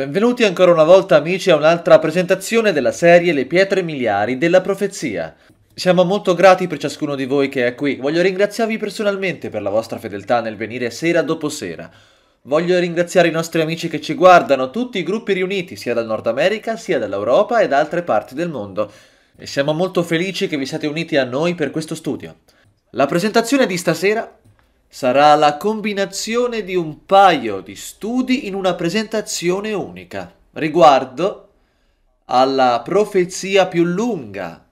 Benvenuti ancora una volta amici a un'altra presentazione della serie Le pietre miliari della profezia. Siamo molto grati per ciascuno di voi che è qui. Voglio ringraziarvi personalmente per la vostra fedeltà nel venire sera dopo sera. Voglio ringraziare i nostri amici che ci guardano, tutti i gruppi riuniti, sia dal Nord America, sia dall'Europa e da altre parti del mondo. E siamo molto felici che vi siate uniti a noi per questo studio. La presentazione di stasera sarà la combinazione di un paio di studi in una presentazione unica riguardo alla profezia più lunga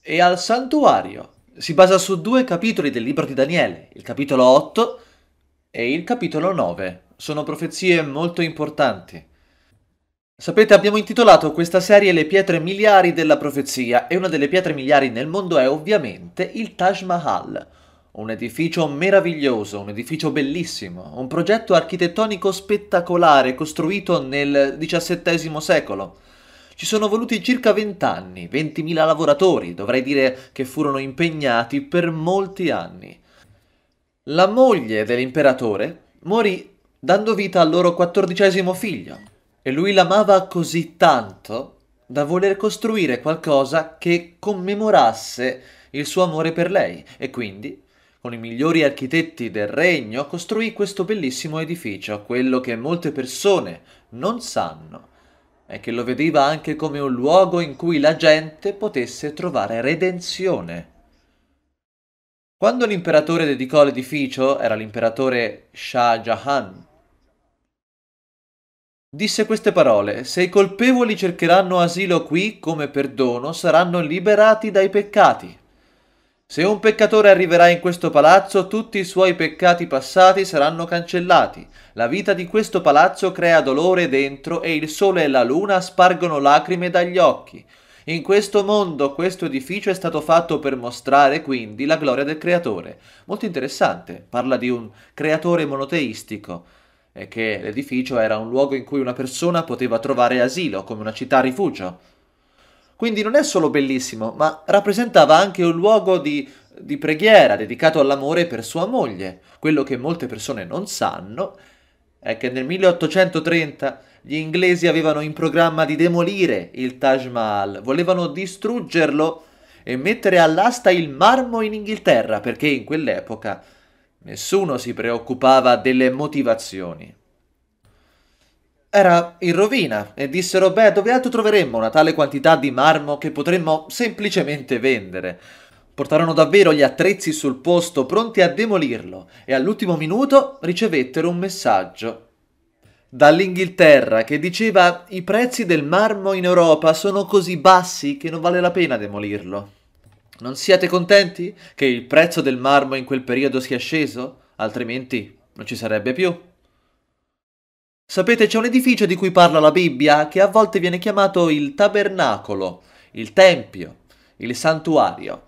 e al santuario. Si basa su due capitoli del libro di Daniele, il capitolo 8 e il capitolo 9. Sono profezie molto importanti. Sapete, abbiamo intitolato questa serie Le pietre miliari della profezia e una delle pietre miliari nel mondo è ovviamente il Taj Mahal, un edificio meraviglioso, un edificio bellissimo, un progetto architettonico spettacolare costruito nel XVII secolo. Ci sono voluti circa 20 anni, 20.000 lavoratori, dovrei dire che furono impegnati per molti anni. La moglie dell'imperatore morì dando vita al loro quattordicesimo figlio e lui l'amava così tanto da voler costruire qualcosa che commemorasse il suo amore per lei e quindi con i migliori architetti del regno costruì questo bellissimo edificio. Quello che molte persone non sanno è che lo vedeva anche come un luogo in cui la gente potesse trovare redenzione. Quando l'imperatore dedicò l'edificio, era l'imperatore Shah Jahan, disse queste parole, se i colpevoli cercheranno asilo qui come perdono, saranno liberati dai peccati. Se un peccatore arriverà in questo palazzo, tutti i suoi peccati passati saranno cancellati. La vita di questo palazzo crea dolore dentro e il sole e la luna spargono lacrime dagli occhi. In questo mondo questo edificio è stato fatto per mostrare quindi la gloria del creatore. Molto interessante, parla di un creatore monoteistico e che l'edificio era un luogo in cui una persona poteva trovare asilo, come una città rifugio. Quindi non è solo bellissimo, ma rappresentava anche un luogo di, di preghiera dedicato all'amore per sua moglie. Quello che molte persone non sanno è che nel 1830 gli inglesi avevano in programma di demolire il Taj Mahal, volevano distruggerlo e mettere all'asta il marmo in Inghilterra perché in quell'epoca nessuno si preoccupava delle motivazioni era in rovina e dissero beh dove altro troveremmo una tale quantità di marmo che potremmo semplicemente vendere. Portarono davvero gli attrezzi sul posto pronti a demolirlo e all'ultimo minuto ricevettero un messaggio dall'Inghilterra che diceva i prezzi del marmo in Europa sono così bassi che non vale la pena demolirlo. Non siete contenti che il prezzo del marmo in quel periodo sia sceso? Altrimenti non ci sarebbe più. Sapete, c'è un edificio di cui parla la Bibbia che a volte viene chiamato il tabernacolo, il tempio, il santuario,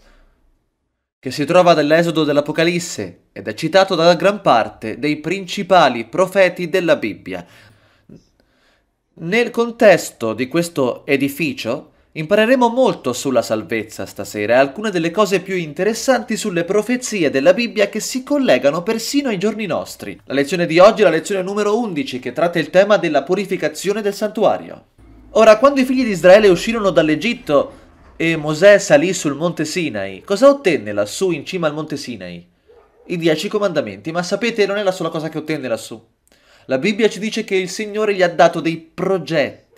che si trova nell'esodo dell'Apocalisse ed è citato dalla gran parte dei principali profeti della Bibbia. Nel contesto di questo edificio Impareremo molto sulla salvezza stasera e alcune delle cose più interessanti sulle profezie della Bibbia che si collegano persino ai giorni nostri. La lezione di oggi è la lezione numero 11 che tratta il tema della purificazione del santuario. Ora, quando i figli di Israele uscirono dall'Egitto e Mosè salì sul monte Sinai, cosa ottenne lassù in cima al monte Sinai? I dieci comandamenti, ma sapete non è la sola cosa che ottenne lassù. La Bibbia ci dice che il Signore gli ha dato dei progetti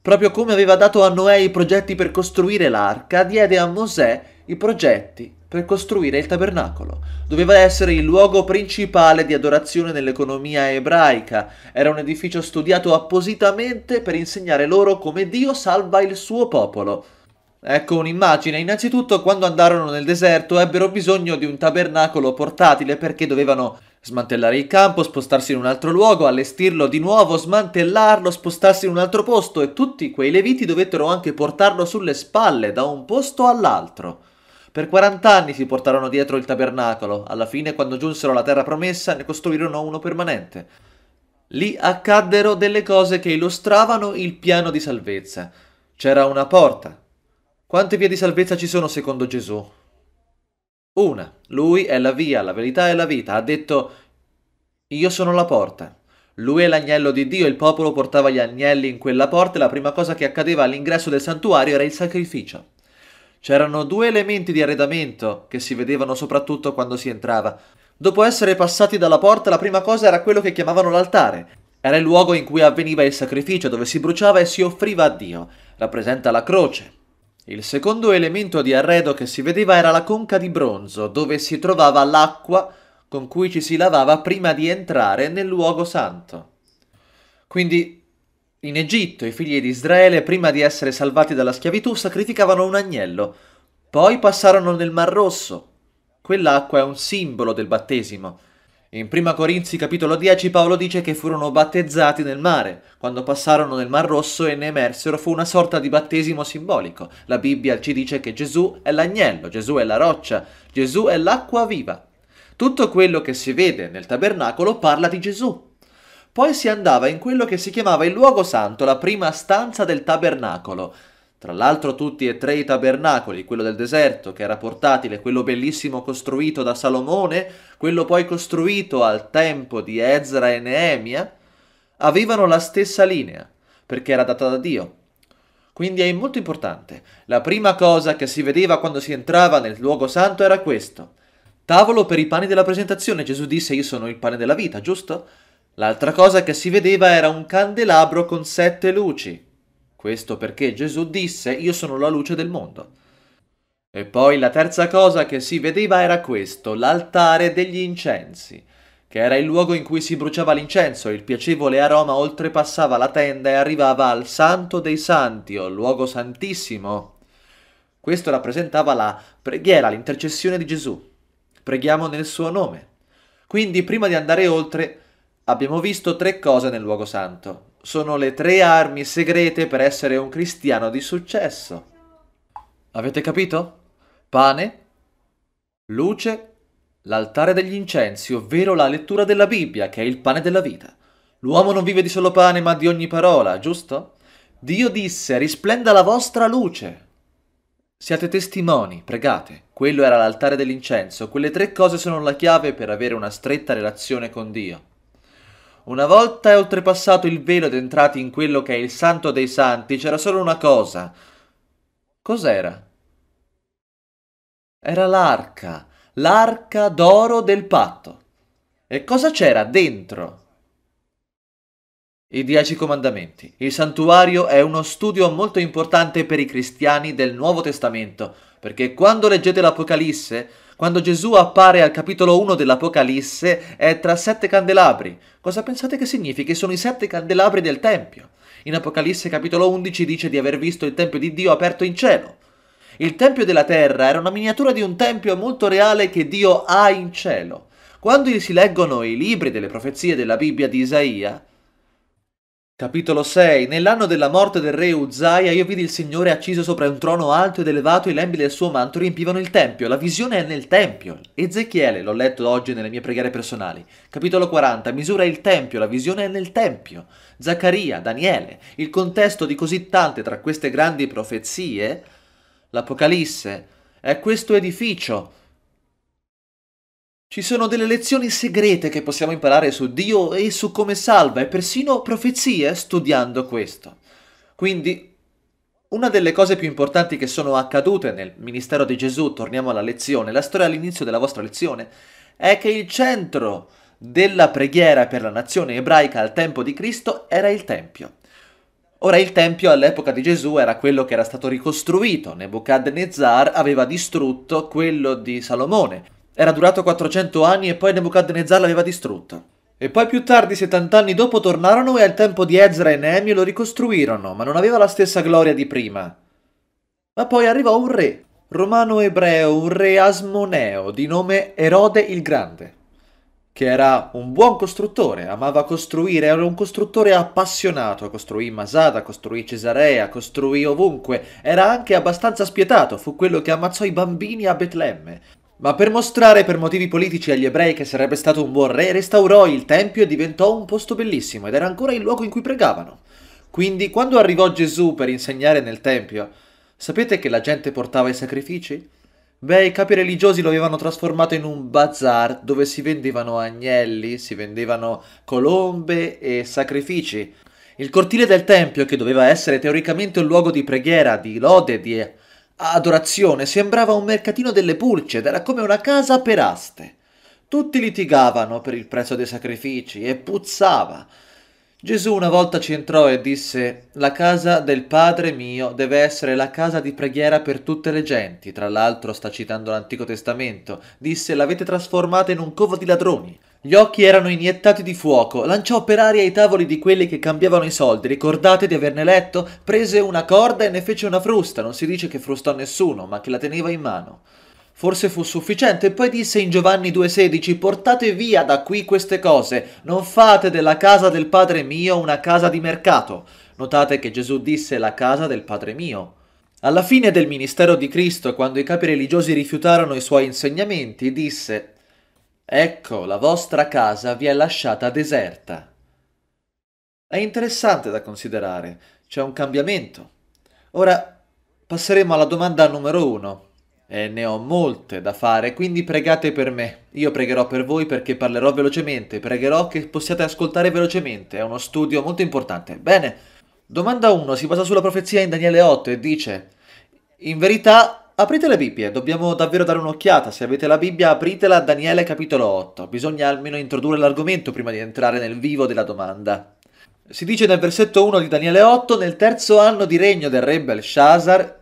Proprio come aveva dato a Noè i progetti per costruire l'arca, diede a Mosè i progetti per costruire il tabernacolo. Doveva essere il luogo principale di adorazione nell'economia ebraica. Era un edificio studiato appositamente per insegnare loro come Dio salva il suo popolo. Ecco un'immagine. Innanzitutto, quando andarono nel deserto, ebbero bisogno di un tabernacolo portatile perché dovevano smantellare il campo, spostarsi in un altro luogo, allestirlo di nuovo, smantellarlo, spostarsi in un altro posto e tutti quei leviti dovettero anche portarlo sulle spalle da un posto all'altro. Per 40 anni si portarono dietro il tabernacolo, alla fine quando giunsero alla terra promessa ne costruirono uno permanente. Lì accaddero delle cose che illustravano il piano di salvezza. C'era una porta. Quante vie di salvezza ci sono secondo Gesù? Una. Lui è la via, la verità e la vita. Ha detto, io sono la porta. Lui è l'agnello di Dio, il popolo portava gli agnelli in quella porta e la prima cosa che accadeva all'ingresso del santuario era il sacrificio. C'erano due elementi di arredamento che si vedevano soprattutto quando si entrava. Dopo essere passati dalla porta, la prima cosa era quello che chiamavano l'altare. Era il luogo in cui avveniva il sacrificio, dove si bruciava e si offriva a Dio. Rappresenta la croce. Il secondo elemento di arredo che si vedeva era la conca di bronzo, dove si trovava l'acqua con cui ci si lavava prima di entrare nel luogo santo. Quindi in Egitto i figli di Israele, prima di essere salvati dalla schiavitù, sacrificavano un agnello, poi passarono nel Mar Rosso. Quell'acqua è un simbolo del battesimo, in 1 Corinzi capitolo 10 Paolo dice che furono battezzati nel mare. Quando passarono nel Mar Rosso e ne emersero fu una sorta di battesimo simbolico. La Bibbia ci dice che Gesù è l'agnello, Gesù è la roccia, Gesù è l'acqua viva. Tutto quello che si vede nel tabernacolo parla di Gesù. Poi si andava in quello che si chiamava il luogo santo, la prima stanza del tabernacolo, tra l'altro tutti e tre i tabernacoli, quello del deserto che era portatile, quello bellissimo costruito da Salomone, quello poi costruito al tempo di Ezra e Neemia, avevano la stessa linea, perché era data da Dio. Quindi è molto importante. La prima cosa che si vedeva quando si entrava nel luogo santo era questo. Tavolo per i pani della presentazione, Gesù disse io sono il pane della vita, giusto? L'altra cosa che si vedeva era un candelabro con sette luci. Questo perché Gesù disse io sono la luce del mondo. E poi la terza cosa che si vedeva era questo, l'altare degli incensi, che era il luogo in cui si bruciava l'incenso, il piacevole aroma oltrepassava la tenda e arrivava al santo dei santi o luogo santissimo. Questo rappresentava la preghiera, l'intercessione di Gesù. Preghiamo nel suo nome. Quindi prima di andare oltre abbiamo visto tre cose nel luogo santo sono le tre armi segrete per essere un cristiano di successo. Avete capito? Pane, luce, l'altare degli incensi, ovvero la lettura della Bibbia, che è il pane della vita. L'uomo non vive di solo pane, ma di ogni parola, giusto? Dio disse, risplenda la vostra luce. Siate testimoni, pregate. Quello era l'altare dell'incenso. Quelle tre cose sono la chiave per avere una stretta relazione con Dio. Una volta oltrepassato il velo ed entrati in quello che è il santo dei santi, c'era solo una cosa. Cos'era? Era l'arca, l'arca d'oro del patto. E cosa c'era dentro? I Dieci Comandamenti. Il santuario è uno studio molto importante per i cristiani del Nuovo Testamento, perché quando leggete l'Apocalisse quando Gesù appare al capitolo 1 dell'Apocalisse è tra sette candelabri. Cosa pensate che significhi? Sono i sette candelabri del Tempio. In Apocalisse capitolo 11 dice di aver visto il Tempio di Dio aperto in cielo. Il Tempio della terra era una miniatura di un Tempio molto reale che Dio ha in cielo. Quando si leggono i libri delle profezie della Bibbia di Isaia, Capitolo 6 Nell'anno della morte del re Uzziah io vidi il Signore acceso sopra un trono alto ed elevato e i lembi del suo manto riempivano il tempio. La visione è nel tempio. Ezechiele, l'ho letto oggi nelle mie preghiere personali. Capitolo 40 Misura il tempio, la visione è nel tempio. Zaccaria, Daniele, il contesto di così tante tra queste grandi profezie, l'Apocalisse, è questo edificio ci sono delle lezioni segrete che possiamo imparare su Dio e su come salva e persino profezie studiando questo. Quindi, una delle cose più importanti che sono accadute nel ministero di Gesù, torniamo alla lezione, la storia all'inizio della vostra lezione, è che il centro della preghiera per la nazione ebraica al tempo di Cristo era il Tempio. Ora il Tempio all'epoca di Gesù era quello che era stato ricostruito, Nebuchadnezzar aveva distrutto quello di Salomone era durato 400 anni e poi Nebuchadnezzar l'aveva distrutta. E poi più tardi, 70 anni dopo, tornarono e al tempo di Ezra e Nehemio lo ricostruirono, ma non aveva la stessa gloria di prima. Ma poi arrivò un re, romano-ebreo, un re asmoneo, di nome Erode il Grande, che era un buon costruttore, amava costruire, era un costruttore appassionato, costruì Masada, costruì Cesarea, costruì ovunque, era anche abbastanza spietato, fu quello che ammazzò i bambini a Betlemme, ma per mostrare per motivi politici agli ebrei che sarebbe stato un buon re, restaurò il tempio e diventò un posto bellissimo ed era ancora il luogo in cui pregavano. Quindi quando arrivò Gesù per insegnare nel tempio, sapete che la gente portava i sacrifici? Beh, i capi religiosi lo avevano trasformato in un bazar dove si vendevano agnelli, si vendevano colombe e sacrifici. Il cortile del tempio, che doveva essere teoricamente un luogo di preghiera, di lode, di Adorazione sembrava un mercatino delle pulce ed era come una casa per aste. Tutti litigavano per il prezzo dei sacrifici e puzzava. Gesù una volta ci entrò e disse La casa del Padre mio deve essere la casa di preghiera per tutte le genti. Tra l'altro sta citando l'Antico Testamento. Disse L'avete trasformata in un covo di ladroni. Gli occhi erano iniettati di fuoco, lanciò per aria i tavoli di quelli che cambiavano i soldi, ricordate di averne letto, prese una corda e ne fece una frusta, non si dice che frustò nessuno, ma che la teneva in mano. Forse fu sufficiente e poi disse in Giovanni 2,16 Portate via da qui queste cose, non fate della casa del Padre mio una casa di mercato. Notate che Gesù disse la casa del Padre mio. Alla fine del ministero di Cristo, quando i capi religiosi rifiutarono i suoi insegnamenti, disse Ecco, la vostra casa vi è lasciata deserta. È interessante da considerare, c'è un cambiamento. Ora passeremo alla domanda numero uno. E ne ho molte da fare, quindi pregate per me. Io pregherò per voi perché parlerò velocemente, pregherò che possiate ascoltare velocemente, è uno studio molto importante. Bene, domanda 1 si basa sulla profezia in Daniele 8 e dice, in verità Aprite le Bibbie, dobbiamo davvero dare un'occhiata. Se avete la Bibbia, apritela a Daniele capitolo 8. Bisogna almeno introdurre l'argomento prima di entrare nel vivo della domanda. Si dice nel versetto 1 di Daniele 8, nel terzo anno di regno del re Belshazzar,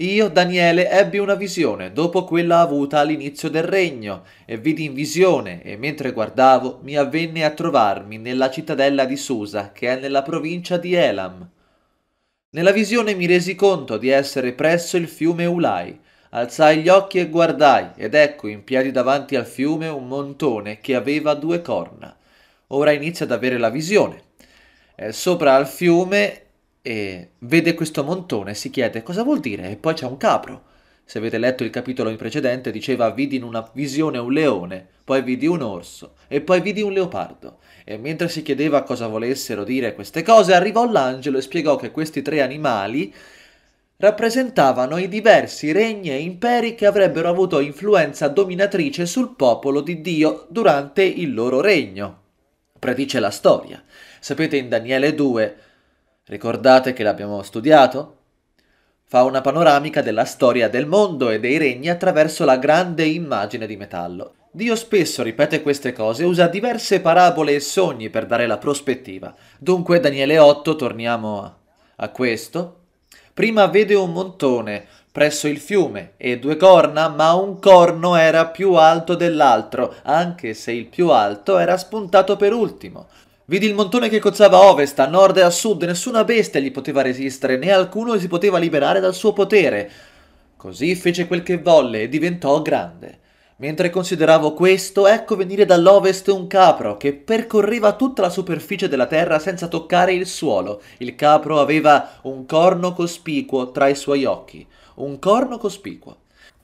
io, Daniele, ebbi una visione, dopo quella avuta all'inizio del regno, e vidi in visione, e mentre guardavo, mi avvenne a trovarmi nella cittadella di Susa, che è nella provincia di Elam. Nella visione mi resi conto di essere presso il fiume Ulai. Alzai gli occhi e guardai, ed ecco in piedi davanti al fiume un montone che aveva due corna. Ora inizia ad avere la visione. È sopra al fiume e vede questo montone, si chiede cosa vuol dire, e poi c'è un capro se avete letto il capitolo in precedente, diceva vidi in una visione un leone, poi vidi un orso e poi vidi un leopardo. E mentre si chiedeva cosa volessero dire queste cose, arrivò l'angelo e spiegò che questi tre animali rappresentavano i diversi regni e imperi che avrebbero avuto influenza dominatrice sul popolo di Dio durante il loro regno. Predice la storia. Sapete in Daniele 2, ricordate che l'abbiamo studiato? Fa una panoramica della storia del mondo e dei regni attraverso la grande immagine di metallo. Dio spesso ripete queste cose e usa diverse parabole e sogni per dare la prospettiva. Dunque Daniele 8, torniamo a, a questo. Prima vede un montone presso il fiume e due corna, ma un corno era più alto dell'altro, anche se il più alto era spuntato per ultimo. Vidi il montone che cozzava a ovest, a nord e a sud, nessuna bestia gli poteva resistere, né alcuno si poteva liberare dal suo potere. Così fece quel che volle e diventò grande. Mentre consideravo questo, ecco venire dall'ovest un capro che percorreva tutta la superficie della terra senza toccare il suolo. Il capro aveva un corno cospicuo tra i suoi occhi. Un corno cospicuo.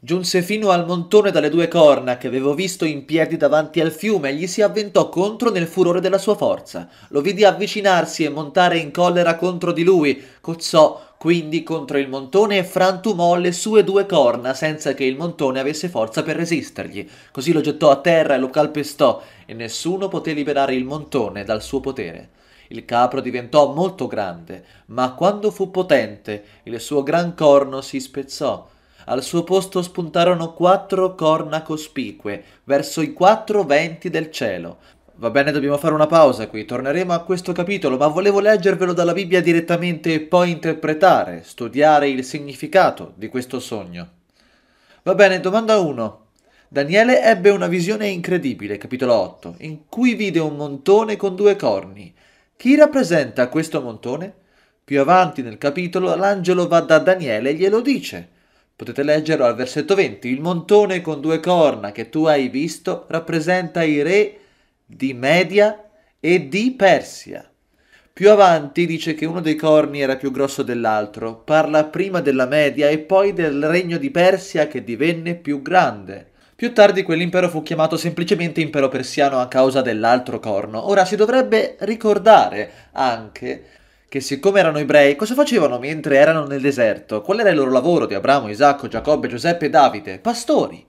Giunse fino al montone dalle due corna che avevo visto in piedi davanti al fiume e gli si avventò contro nel furore della sua forza. Lo vidi avvicinarsi e montare in collera contro di lui. Cozzò quindi contro il montone e frantumò le sue due corna senza che il montone avesse forza per resistergli. Così lo gettò a terra e lo calpestò e nessuno poté liberare il montone dal suo potere. Il capro diventò molto grande, ma quando fu potente il suo gran corno si spezzò al suo posto spuntarono quattro corna cospicue, verso i quattro venti del cielo. Va bene, dobbiamo fare una pausa qui, torneremo a questo capitolo, ma volevo leggervelo dalla Bibbia direttamente e poi interpretare, studiare il significato di questo sogno. Va bene, domanda 1. Daniele ebbe una visione incredibile, capitolo 8, in cui vide un montone con due corni. Chi rappresenta questo montone? Più avanti nel capitolo l'angelo va da Daniele e glielo dice. Potete leggerlo al versetto 20. Il montone con due corna che tu hai visto rappresenta i re di Media e di Persia. Più avanti dice che uno dei corni era più grosso dell'altro, parla prima della Media e poi del regno di Persia che divenne più grande. Più tardi quell'impero fu chiamato semplicemente impero persiano a causa dell'altro corno. Ora si dovrebbe ricordare anche che siccome erano ebrei, cosa facevano mentre erano nel deserto? Qual era il loro lavoro di Abramo, Isacco, Giacobbe, Giuseppe e Davide? Pastori.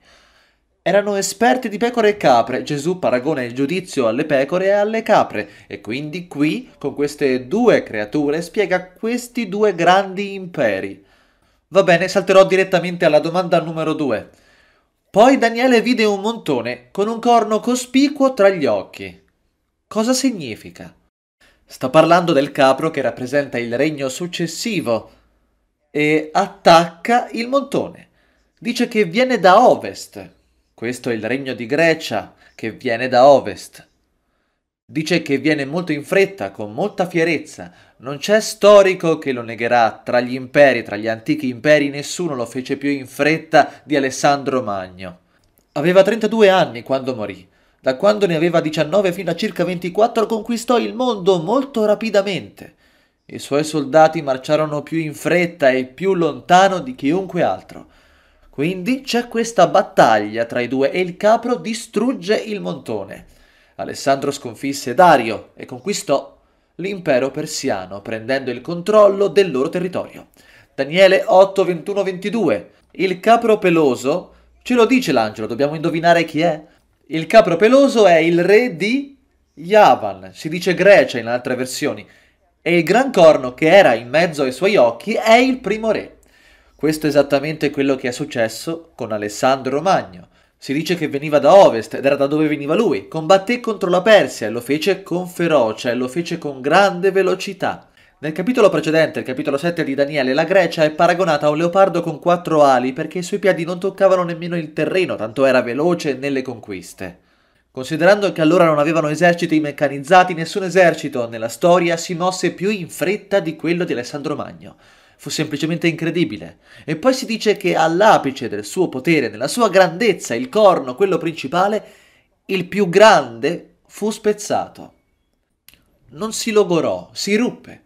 Erano esperti di pecore e capre. Gesù paragona il giudizio alle pecore e alle capre. E quindi qui, con queste due creature, spiega questi due grandi imperi. Va bene, salterò direttamente alla domanda numero due. Poi Daniele vide un montone con un corno cospicuo tra gli occhi. Cosa significa? Sta parlando del capro che rappresenta il regno successivo e attacca il montone. Dice che viene da ovest. Questo è il regno di Grecia che viene da ovest. Dice che viene molto in fretta, con molta fierezza. Non c'è storico che lo negherà. Tra gli imperi, tra gli antichi imperi, nessuno lo fece più in fretta di Alessandro Magno. Aveva 32 anni quando morì da quando ne aveva 19 fino a circa 24 conquistò il mondo molto rapidamente. I suoi soldati marciarono più in fretta e più lontano di chiunque altro. Quindi c'è questa battaglia tra i due e il capro distrugge il montone. Alessandro sconfisse Dario e conquistò l'impero persiano prendendo il controllo del loro territorio. Daniele 8, 21, 22. Il capro peloso ce lo dice l'angelo, dobbiamo indovinare chi è? Il capro peloso è il re di Yavan, si dice Grecia in altre versioni, e il gran corno che era in mezzo ai suoi occhi è il primo re. Questo è esattamente quello che è successo con Alessandro Magno. Si dice che veniva da ovest ed era da dove veniva lui. Combatté contro la Persia e lo fece con ferocia e lo fece con grande velocità. Nel capitolo precedente, il capitolo 7 di Daniele, la Grecia è paragonata a un leopardo con quattro ali perché i suoi piedi non toccavano nemmeno il terreno, tanto era veloce nelle conquiste. Considerando che allora non avevano eserciti meccanizzati, nessun esercito nella storia si mosse più in fretta di quello di Alessandro Magno. Fu semplicemente incredibile. E poi si dice che all'apice del suo potere, nella sua grandezza, il corno, quello principale, il più grande fu spezzato. Non si logorò, si ruppe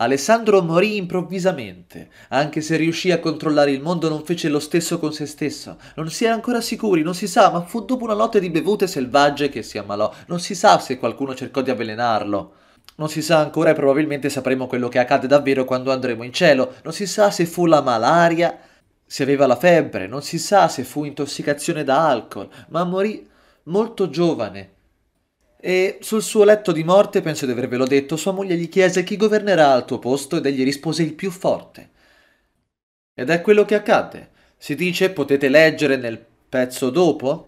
Alessandro morì improvvisamente. Anche se riuscì a controllare il mondo, non fece lo stesso con se stesso. Non si era ancora sicuri, non si sa, ma fu dopo una notte di bevute selvagge che si ammalò. Non si sa se qualcuno cercò di avvelenarlo. Non si sa ancora e probabilmente sapremo quello che accade davvero quando andremo in cielo. Non si sa se fu la malaria, se aveva la febbre, non si sa se fu intossicazione da alcol, ma morì molto giovane e sul suo letto di morte, penso di avervelo detto, sua moglie gli chiese chi governerà al tuo posto ed egli rispose il più forte. Ed è quello che accadde. Si dice, potete leggere nel pezzo dopo,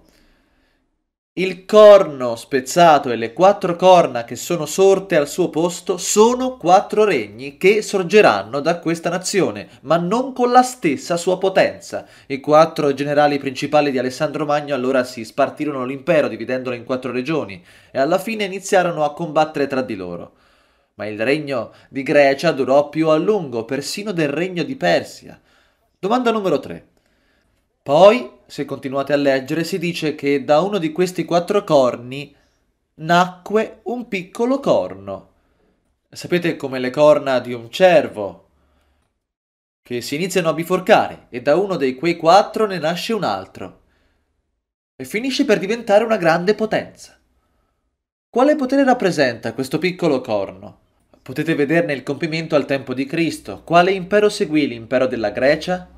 il corno spezzato e le quattro corna che sono sorte al suo posto sono quattro regni che sorgeranno da questa nazione, ma non con la stessa sua potenza. I quattro generali principali di Alessandro Magno allora si spartirono l'impero dividendolo in quattro regioni e alla fine iniziarono a combattere tra di loro. Ma il regno di Grecia durò più a lungo, persino del regno di Persia. Domanda numero 3. Poi, se continuate a leggere, si dice che da uno di questi quattro corni nacque un piccolo corno. Sapete come le corna di un cervo, che si iniziano a biforcare e da uno dei quei quattro ne nasce un altro e finisce per diventare una grande potenza. Quale potere rappresenta questo piccolo corno? Potete vederne il compimento al tempo di Cristo. Quale impero seguì l'impero della Grecia?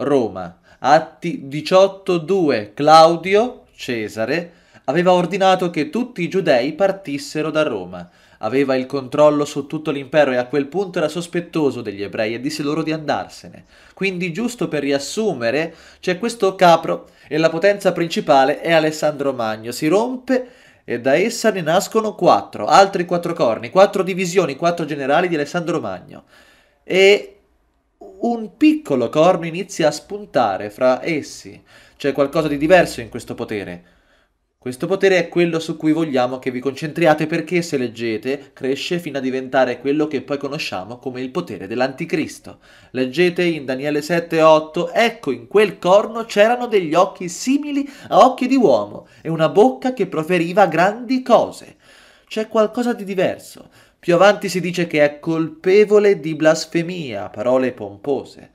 Roma. Atti 18.2 Claudio Cesare aveva ordinato che tutti i giudei partissero da Roma. Aveva il controllo su tutto l'impero e a quel punto era sospettoso degli ebrei e disse loro di andarsene. Quindi, giusto per riassumere, c'è questo capro e la potenza principale è Alessandro Magno. Si rompe e da essa ne nascono quattro, altri quattro corni, quattro divisioni, quattro generali di Alessandro Magno. E un piccolo corno inizia a spuntare fra essi. C'è qualcosa di diverso in questo potere. Questo potere è quello su cui vogliamo che vi concentriate perché, se leggete, cresce fino a diventare quello che poi conosciamo come il potere dell'anticristo. Leggete in Daniele 7, 8, ecco in quel corno c'erano degli occhi simili a occhi di uomo e una bocca che proferiva grandi cose. C'è qualcosa di diverso. Più avanti si dice che è colpevole di blasfemia, parole pompose.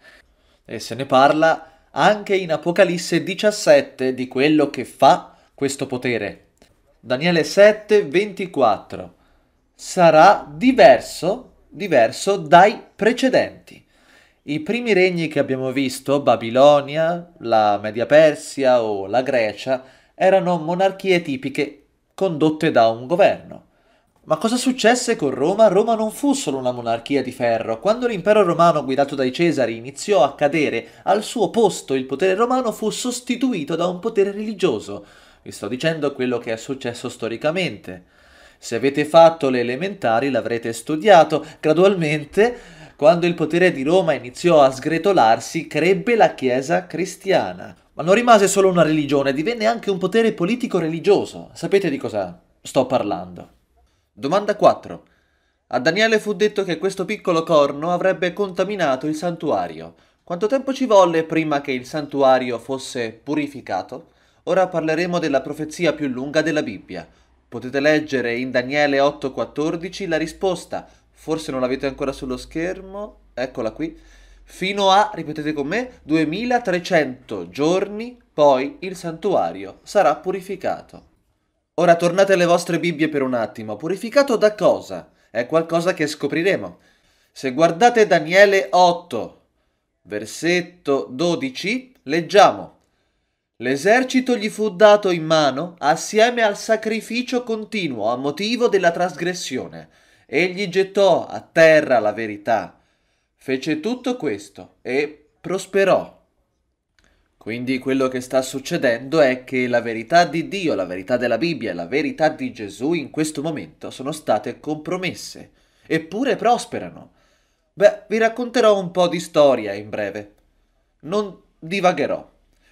E se ne parla anche in Apocalisse 17 di quello che fa questo potere. Daniele 7, 24. Sarà diverso, diverso dai precedenti. I primi regni che abbiamo visto, Babilonia, la Media Persia o la Grecia, erano monarchie tipiche condotte da un governo. Ma cosa successe con Roma? Roma non fu solo una monarchia di ferro. Quando l'impero romano guidato dai Cesari iniziò a cadere, al suo posto il potere romano fu sostituito da un potere religioso. Vi sto dicendo quello che è successo storicamente. Se avete fatto le elementari l'avrete studiato. Gradualmente, quando il potere di Roma iniziò a sgretolarsi, crebbe la Chiesa cristiana. Ma non rimase solo una religione, divenne anche un potere politico-religioso. Sapete di cosa sto parlando? Domanda 4. A Daniele fu detto che questo piccolo corno avrebbe contaminato il santuario. Quanto tempo ci volle prima che il santuario fosse purificato? Ora parleremo della profezia più lunga della Bibbia. Potete leggere in Daniele 8:14 la risposta. Forse non l'avete ancora sullo schermo. Eccola qui. Fino a, ripetete con me, 2300 giorni, poi il santuario sarà purificato. Ora tornate alle vostre Bibbie per un attimo. Purificato da cosa? È qualcosa che scopriremo. Se guardate Daniele 8, versetto 12, leggiamo. L'esercito gli fu dato in mano assieme al sacrificio continuo a motivo della trasgressione. Egli gettò a terra la verità. Fece tutto questo e prosperò. Quindi quello che sta succedendo è che la verità di Dio, la verità della Bibbia e la verità di Gesù in questo momento sono state compromesse, eppure prosperano. Beh, vi racconterò un po' di storia in breve. Non divagherò.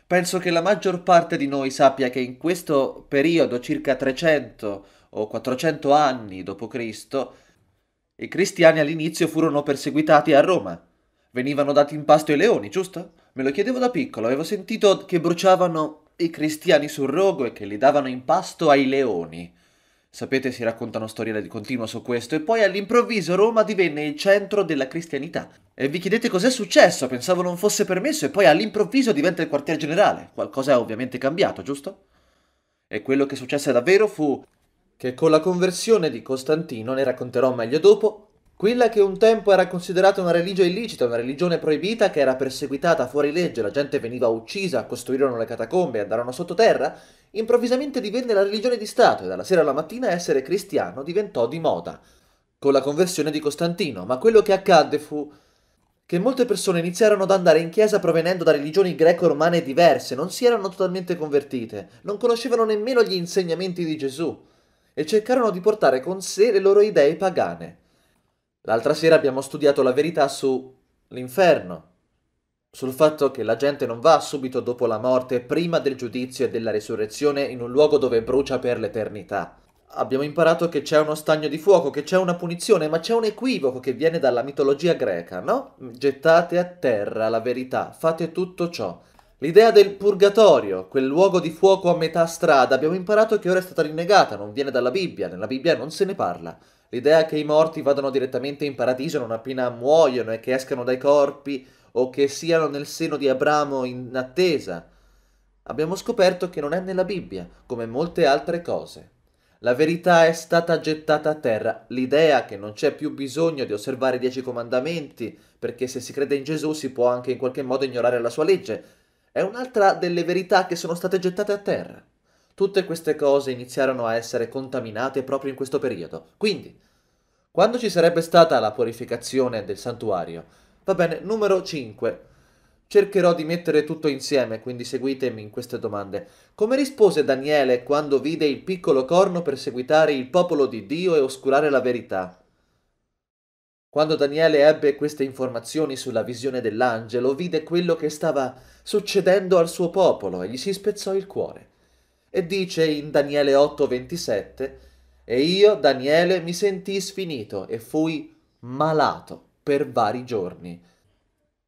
Penso che la maggior parte di noi sappia che in questo periodo, circa 300 o 400 anni dopo Cristo, i cristiani all'inizio furono perseguitati a Roma. Venivano dati in pasto ai leoni, giusto? Me lo chiedevo da piccolo, avevo sentito che bruciavano i cristiani sul rogo e che li davano in pasto ai leoni. Sapete, si raccontano storie di continuo su questo, e poi all'improvviso Roma divenne il centro della cristianità. E vi chiedete cos'è successo? Pensavo non fosse permesso, e poi all'improvviso diventa il quartier generale. Qualcosa è ovviamente cambiato, giusto? E quello che successe davvero fu che con la conversione di Costantino, ne racconterò meglio dopo, quella che un tempo era considerata una religione illicita, una religione proibita che era perseguitata fuori legge, la gente veniva uccisa, costruirono le catacombe andarono sottoterra, improvvisamente divenne la religione di Stato e dalla sera alla mattina essere cristiano diventò di moda, con la conversione di Costantino. Ma quello che accadde fu che molte persone iniziarono ad andare in chiesa provenendo da religioni greco-romane diverse, non si erano totalmente convertite, non conoscevano nemmeno gli insegnamenti di Gesù e cercarono di portare con sé le loro idee pagane. L'altra sera abbiamo studiato la verità sull'inferno, sul fatto che la gente non va subito dopo la morte, prima del giudizio e della risurrezione, in un luogo dove brucia per l'eternità. Abbiamo imparato che c'è uno stagno di fuoco, che c'è una punizione, ma c'è un equivoco che viene dalla mitologia greca, no? Gettate a terra la verità, fate tutto ciò. L'idea del purgatorio, quel luogo di fuoco a metà strada, abbiamo imparato che ora è stata rinnegata, non viene dalla Bibbia, nella Bibbia non se ne parla. L'idea che i morti vadano direttamente in paradiso non appena muoiono e che escano dai corpi o che siano nel seno di Abramo in attesa. Abbiamo scoperto che non è nella Bibbia, come molte altre cose. La verità è stata gettata a terra, l'idea che non c'è più bisogno di osservare i dieci comandamenti, perché se si crede in Gesù si può anche in qualche modo ignorare la sua legge, è un'altra delle verità che sono state gettate a terra. Tutte queste cose iniziarono a essere contaminate proprio in questo periodo. Quindi, quando ci sarebbe stata la purificazione del santuario, va bene, numero 5. Cercherò di mettere tutto insieme, quindi seguitemi in queste domande. Come rispose Daniele quando vide il piccolo corno perseguitare il popolo di Dio e oscurare la verità? Quando Daniele ebbe queste informazioni sulla visione dell'angelo, vide quello che stava succedendo al suo popolo e gli si spezzò il cuore e dice in Daniele 8:27, e io, Daniele, mi sentii sfinito e fui malato per vari giorni.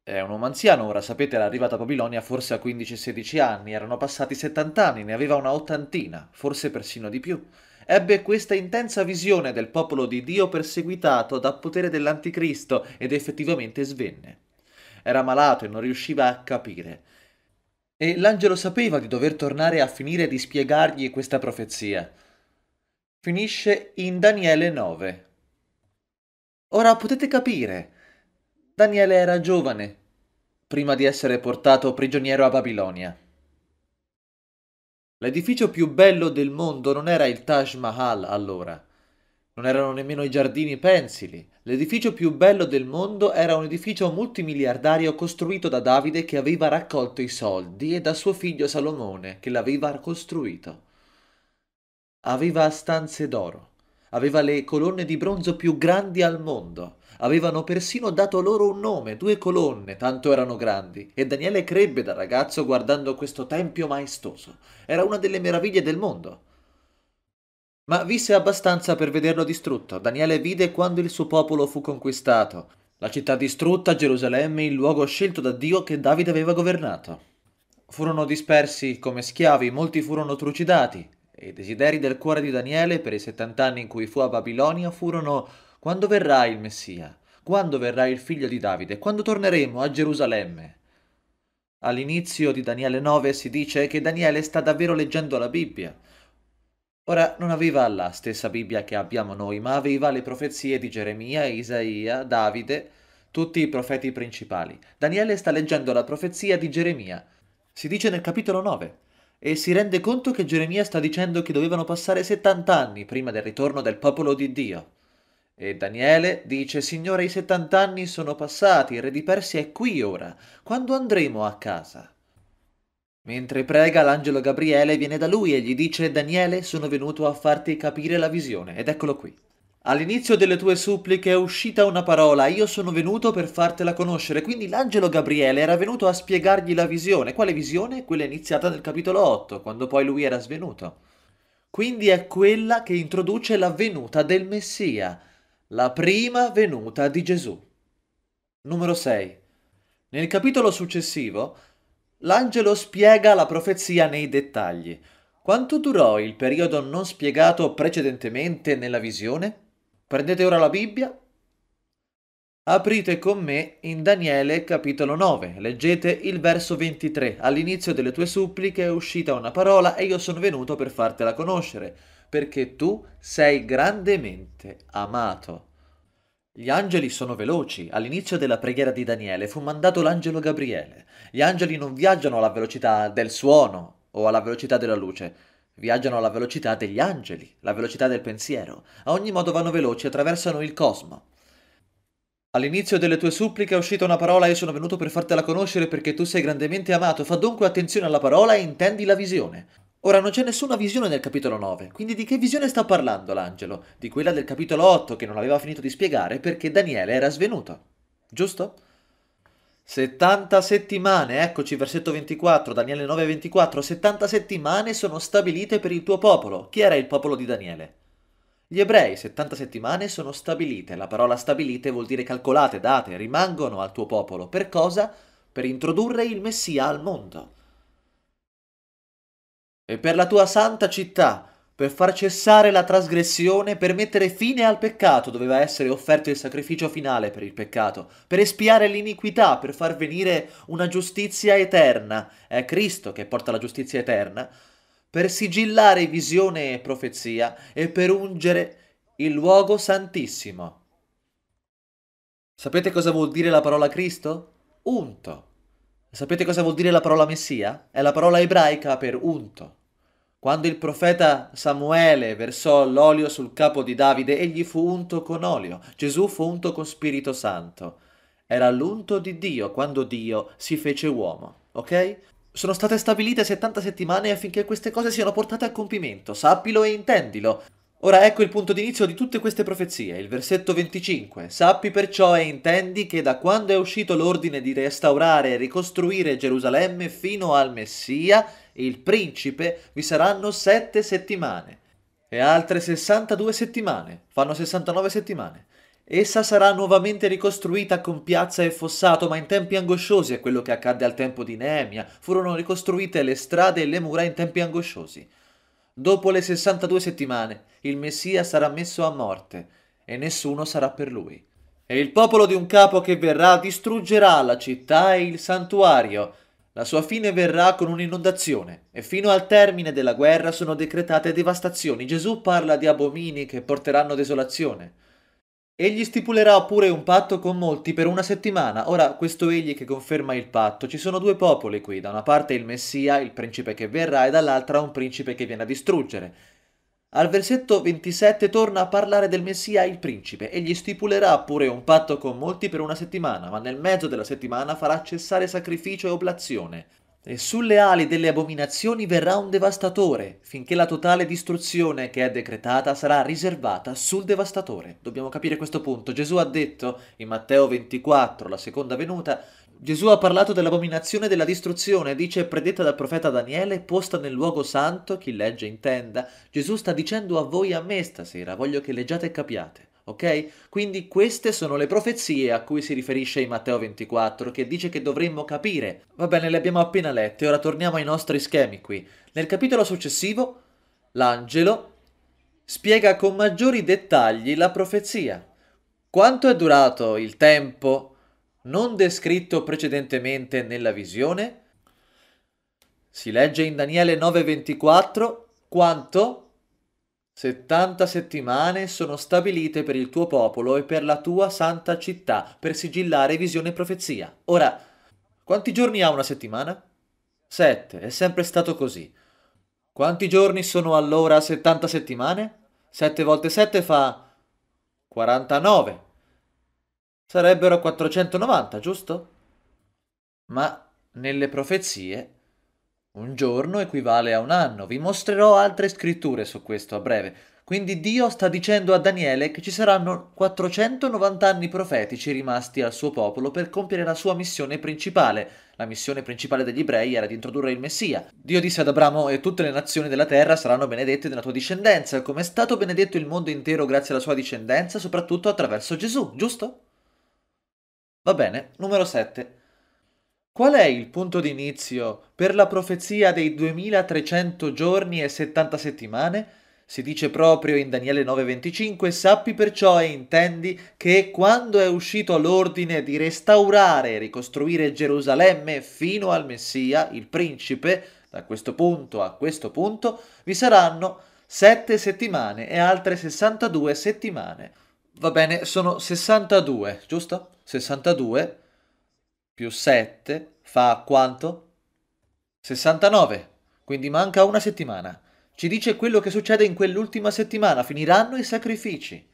È un uomo anziano, ora sapete, era arrivato a Babilonia forse a 15-16 anni, erano passati 70 anni, ne aveva una ottantina, forse persino di più. Ebbe questa intensa visione del popolo di Dio perseguitato dal potere dell'anticristo ed effettivamente svenne. Era malato e non riusciva a capire. E l'angelo sapeva di dover tornare a finire di spiegargli questa profezia. Finisce in Daniele 9. Ora potete capire, Daniele era giovane, prima di essere portato prigioniero a Babilonia. L'edificio più bello del mondo non era il Taj Mahal allora, non erano nemmeno i giardini pensili. L'edificio più bello del mondo era un edificio multimiliardario costruito da Davide che aveva raccolto i soldi e da suo figlio Salomone che l'aveva costruito. Aveva stanze d'oro, aveva le colonne di bronzo più grandi al mondo. Avevano persino dato loro un nome, due colonne, tanto erano grandi, e Daniele crebbe da ragazzo guardando questo tempio maestoso. Era una delle meraviglie del mondo. Ma visse abbastanza per vederlo distrutto. Daniele vide quando il suo popolo fu conquistato. La città distrutta, Gerusalemme, il luogo scelto da Dio che Davide aveva governato. Furono dispersi come schiavi, molti furono trucidati, e i desideri del cuore di Daniele per i settant'anni in cui fu a Babilonia furono quando verrà il Messia, quando verrà il figlio di Davide, quando torneremo a Gerusalemme. All'inizio di Daniele 9 si dice che Daniele sta davvero leggendo la Bibbia Ora non aveva la stessa Bibbia che abbiamo noi, ma aveva le profezie di Geremia, Isaia, Davide, tutti i profeti principali. Daniele sta leggendo la profezia di Geremia. Si dice nel capitolo 9 e si rende conto che Geremia sta dicendo che dovevano passare 70 anni prima del ritorno del popolo di Dio. E Daniele dice, Signore, i 70 anni sono passati, il re di Persia è qui ora, quando andremo a casa? Mentre prega, l'angelo Gabriele viene da lui e gli dice Daniele, sono venuto a farti capire la visione, ed eccolo qui. All'inizio delle tue suppliche è uscita una parola, io sono venuto per fartela conoscere, quindi l'angelo Gabriele era venuto a spiegargli la visione. Quale visione? Quella iniziata nel capitolo 8, quando poi lui era svenuto. Quindi è quella che introduce la venuta del Messia, la prima venuta di Gesù. Numero 6. Nel capitolo successivo L'angelo spiega la profezia nei dettagli. Quanto durò il periodo non spiegato precedentemente nella visione? Prendete ora la Bibbia. Aprite con me in Daniele capitolo 9, leggete il verso 23. All'inizio delle tue suppliche è uscita una parola e io sono venuto per fartela conoscere, perché tu sei grandemente amato. Gli angeli sono veloci. All'inizio della preghiera di Daniele fu mandato l'angelo Gabriele. Gli angeli non viaggiano alla velocità del suono o alla velocità della luce, viaggiano alla velocità degli angeli, la velocità del pensiero. A ogni modo vanno veloci, attraversano il cosmo. All'inizio delle tue suppliche è uscita una parola e sono venuto per fartela conoscere perché tu sei grandemente amato. Fa dunque attenzione alla parola e intendi la visione. Ora non c'è nessuna visione nel capitolo 9, quindi di che visione sta parlando l'angelo? Di quella del capitolo 8 che non aveva finito di spiegare perché Daniele era svenuto. Giusto? 70 settimane, eccoci versetto 24, Daniele 9, 24, 70 settimane sono stabilite per il tuo popolo. Chi era il popolo di Daniele? Gli ebrei, 70 settimane sono stabilite, la parola stabilite vuol dire calcolate, date, rimangono al tuo popolo. Per cosa? Per introdurre il Messia al mondo e per la tua santa città, per far cessare la trasgressione, per mettere fine al peccato, doveva essere offerto il sacrificio finale per il peccato, per espiare l'iniquità, per far venire una giustizia eterna. È Cristo che porta la giustizia eterna, per sigillare visione e profezia e per ungere il luogo santissimo. Sapete cosa vuol dire la parola Cristo? Unto. Sapete cosa vuol dire la parola Messia? È la parola ebraica per unto. Quando il profeta Samuele versò l'olio sul capo di Davide, egli fu unto con olio, Gesù fu unto con Spirito Santo. Era l'unto di Dio quando Dio si fece uomo, ok? Sono state stabilite 70 settimane affinché queste cose siano portate a compimento, sappilo e intendilo. Ora ecco il punto d'inizio di tutte queste profezie, il versetto 25. Sappi perciò e intendi che da quando è uscito l'ordine di restaurare e ricostruire Gerusalemme fino al Messia, il principe, vi saranno sette settimane e altre 62 settimane, fanno 69 settimane. Essa sarà nuovamente ricostruita con piazza e fossato, ma in tempi angosciosi è quello che accadde al tempo di Neemia. Furono ricostruite le strade e le mura in tempi angosciosi. Dopo le 62 settimane il Messia sarà messo a morte e nessuno sarà per lui. E il popolo di un capo che verrà distruggerà la città e il santuario. La sua fine verrà con un'inondazione e fino al termine della guerra sono decretate devastazioni. Gesù parla di abomini che porteranno desolazione. Egli stipulerà pure un patto con molti per una settimana. Ora, questo egli che conferma il patto, ci sono due popoli qui, da una parte il Messia, il principe che verrà, e dall'altra un principe che viene a distruggere. Al versetto 27 torna a parlare del Messia il principe, egli stipulerà pure un patto con molti per una settimana, ma nel mezzo della settimana farà cessare sacrificio e oblazione. E sulle ali delle abominazioni verrà un devastatore, finché la totale distruzione che è decretata sarà riservata sul devastatore. Dobbiamo capire questo punto. Gesù ha detto in Matteo 24, la seconda venuta, Gesù ha parlato dell'abominazione della distruzione, dice predetta dal profeta Daniele, posta nel luogo santo, chi legge intenda. Gesù sta dicendo a voi e a me stasera, voglio che leggiate e capiate ok? Quindi queste sono le profezie a cui si riferisce in Matteo 24, che dice che dovremmo capire. Va bene, le abbiamo appena lette, ora torniamo ai nostri schemi qui. Nel capitolo successivo, l'angelo spiega con maggiori dettagli la profezia. Quanto è durato il tempo non descritto precedentemente nella visione? Si legge in Daniele 9:24 quanto Settanta settimane sono stabilite per il tuo popolo e per la tua santa città, per sigillare visione e profezia. Ora, quanti giorni ha una settimana? Sette, è sempre stato così. Quanti giorni sono allora 70 settimane? Sette volte sette fa 49. Sarebbero 490, giusto? Ma nelle profezie un giorno equivale a un anno. Vi mostrerò altre scritture su questo a breve. Quindi Dio sta dicendo a Daniele che ci saranno 490 anni profetici rimasti al suo popolo per compiere la sua missione principale. La missione principale degli ebrei era di introdurre il Messia. Dio disse ad Abramo e tutte le nazioni della terra saranno benedette nella tua discendenza, come è stato benedetto il mondo intero grazie alla sua discendenza, soprattutto attraverso Gesù, giusto? Va bene, numero 7. Qual è il punto d'inizio per la profezia dei 2300 giorni e 70 settimane? Si dice proprio in Daniele 9:25, sappi perciò e intendi che quando è uscito l'ordine di restaurare e ricostruire Gerusalemme fino al Messia, il principe, da questo punto a questo punto, vi saranno sette settimane e altre 62 settimane. Va bene, sono 62, giusto? 62 più 7 fa quanto? 69. Quindi manca una settimana. Ci dice quello che succede in quell'ultima settimana. Finiranno i sacrifici.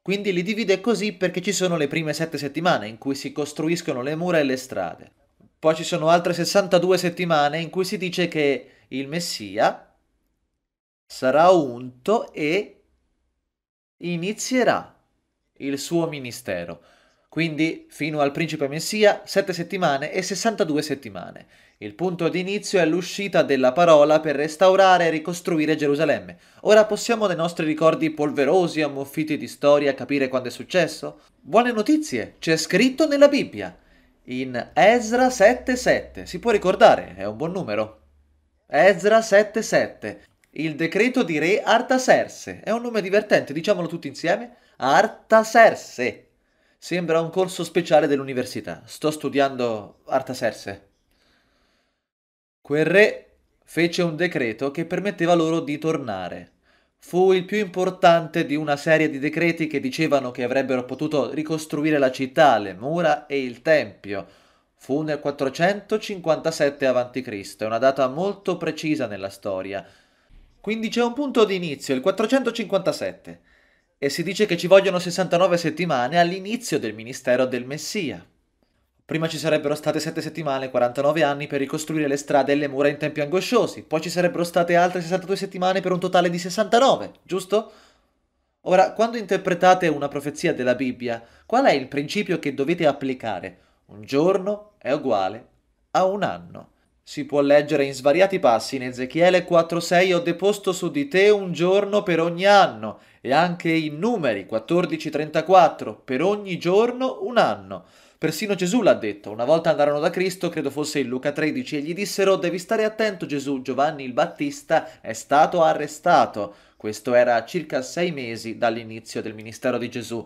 Quindi li divide così perché ci sono le prime 7 settimane in cui si costruiscono le mura e le strade. Poi ci sono altre 62 settimane in cui si dice che il Messia sarà unto e inizierà il suo ministero quindi fino al principe messia 7 settimane e 62 settimane. Il punto di inizio è l'uscita della parola per restaurare e ricostruire Gerusalemme. Ora possiamo dai nostri ricordi polverosi, ammuffiti di storia, capire quando è successo? Buone notizie, c'è scritto nella Bibbia. In Ezra 7:7, si può ricordare, è un buon numero. Ezra 7:7, il decreto di re Artaserse, è un nome divertente, diciamolo tutti insieme. Artaserse, Sembra un corso speciale dell'università. Sto studiando Artaserse. Quel re fece un decreto che permetteva loro di tornare. Fu il più importante di una serie di decreti che dicevano che avrebbero potuto ricostruire la città, le mura e il tempio. Fu nel 457 a.C., una data molto precisa nella storia. Quindi c'è un punto di inizio, il 457 e si dice che ci vogliono 69 settimane all'inizio del ministero del Messia. Prima ci sarebbero state 7 settimane, e 49 anni per ricostruire le strade e le mura in tempi angosciosi, poi ci sarebbero state altre 62 settimane per un totale di 69, giusto? Ora, quando interpretate una profezia della Bibbia, qual è il principio che dovete applicare? Un giorno è uguale a un anno. Si può leggere in svariati passi in Ezechiele 4:6 ho deposto su di te un giorno per ogni anno e anche in numeri 14:34 per ogni giorno un anno. Persino Gesù l'ha detto, una volta andarono da Cristo, credo fosse in Luca 13, e gli dissero devi stare attento Gesù, Giovanni il Battista è stato arrestato. Questo era circa sei mesi dall'inizio del ministero di Gesù.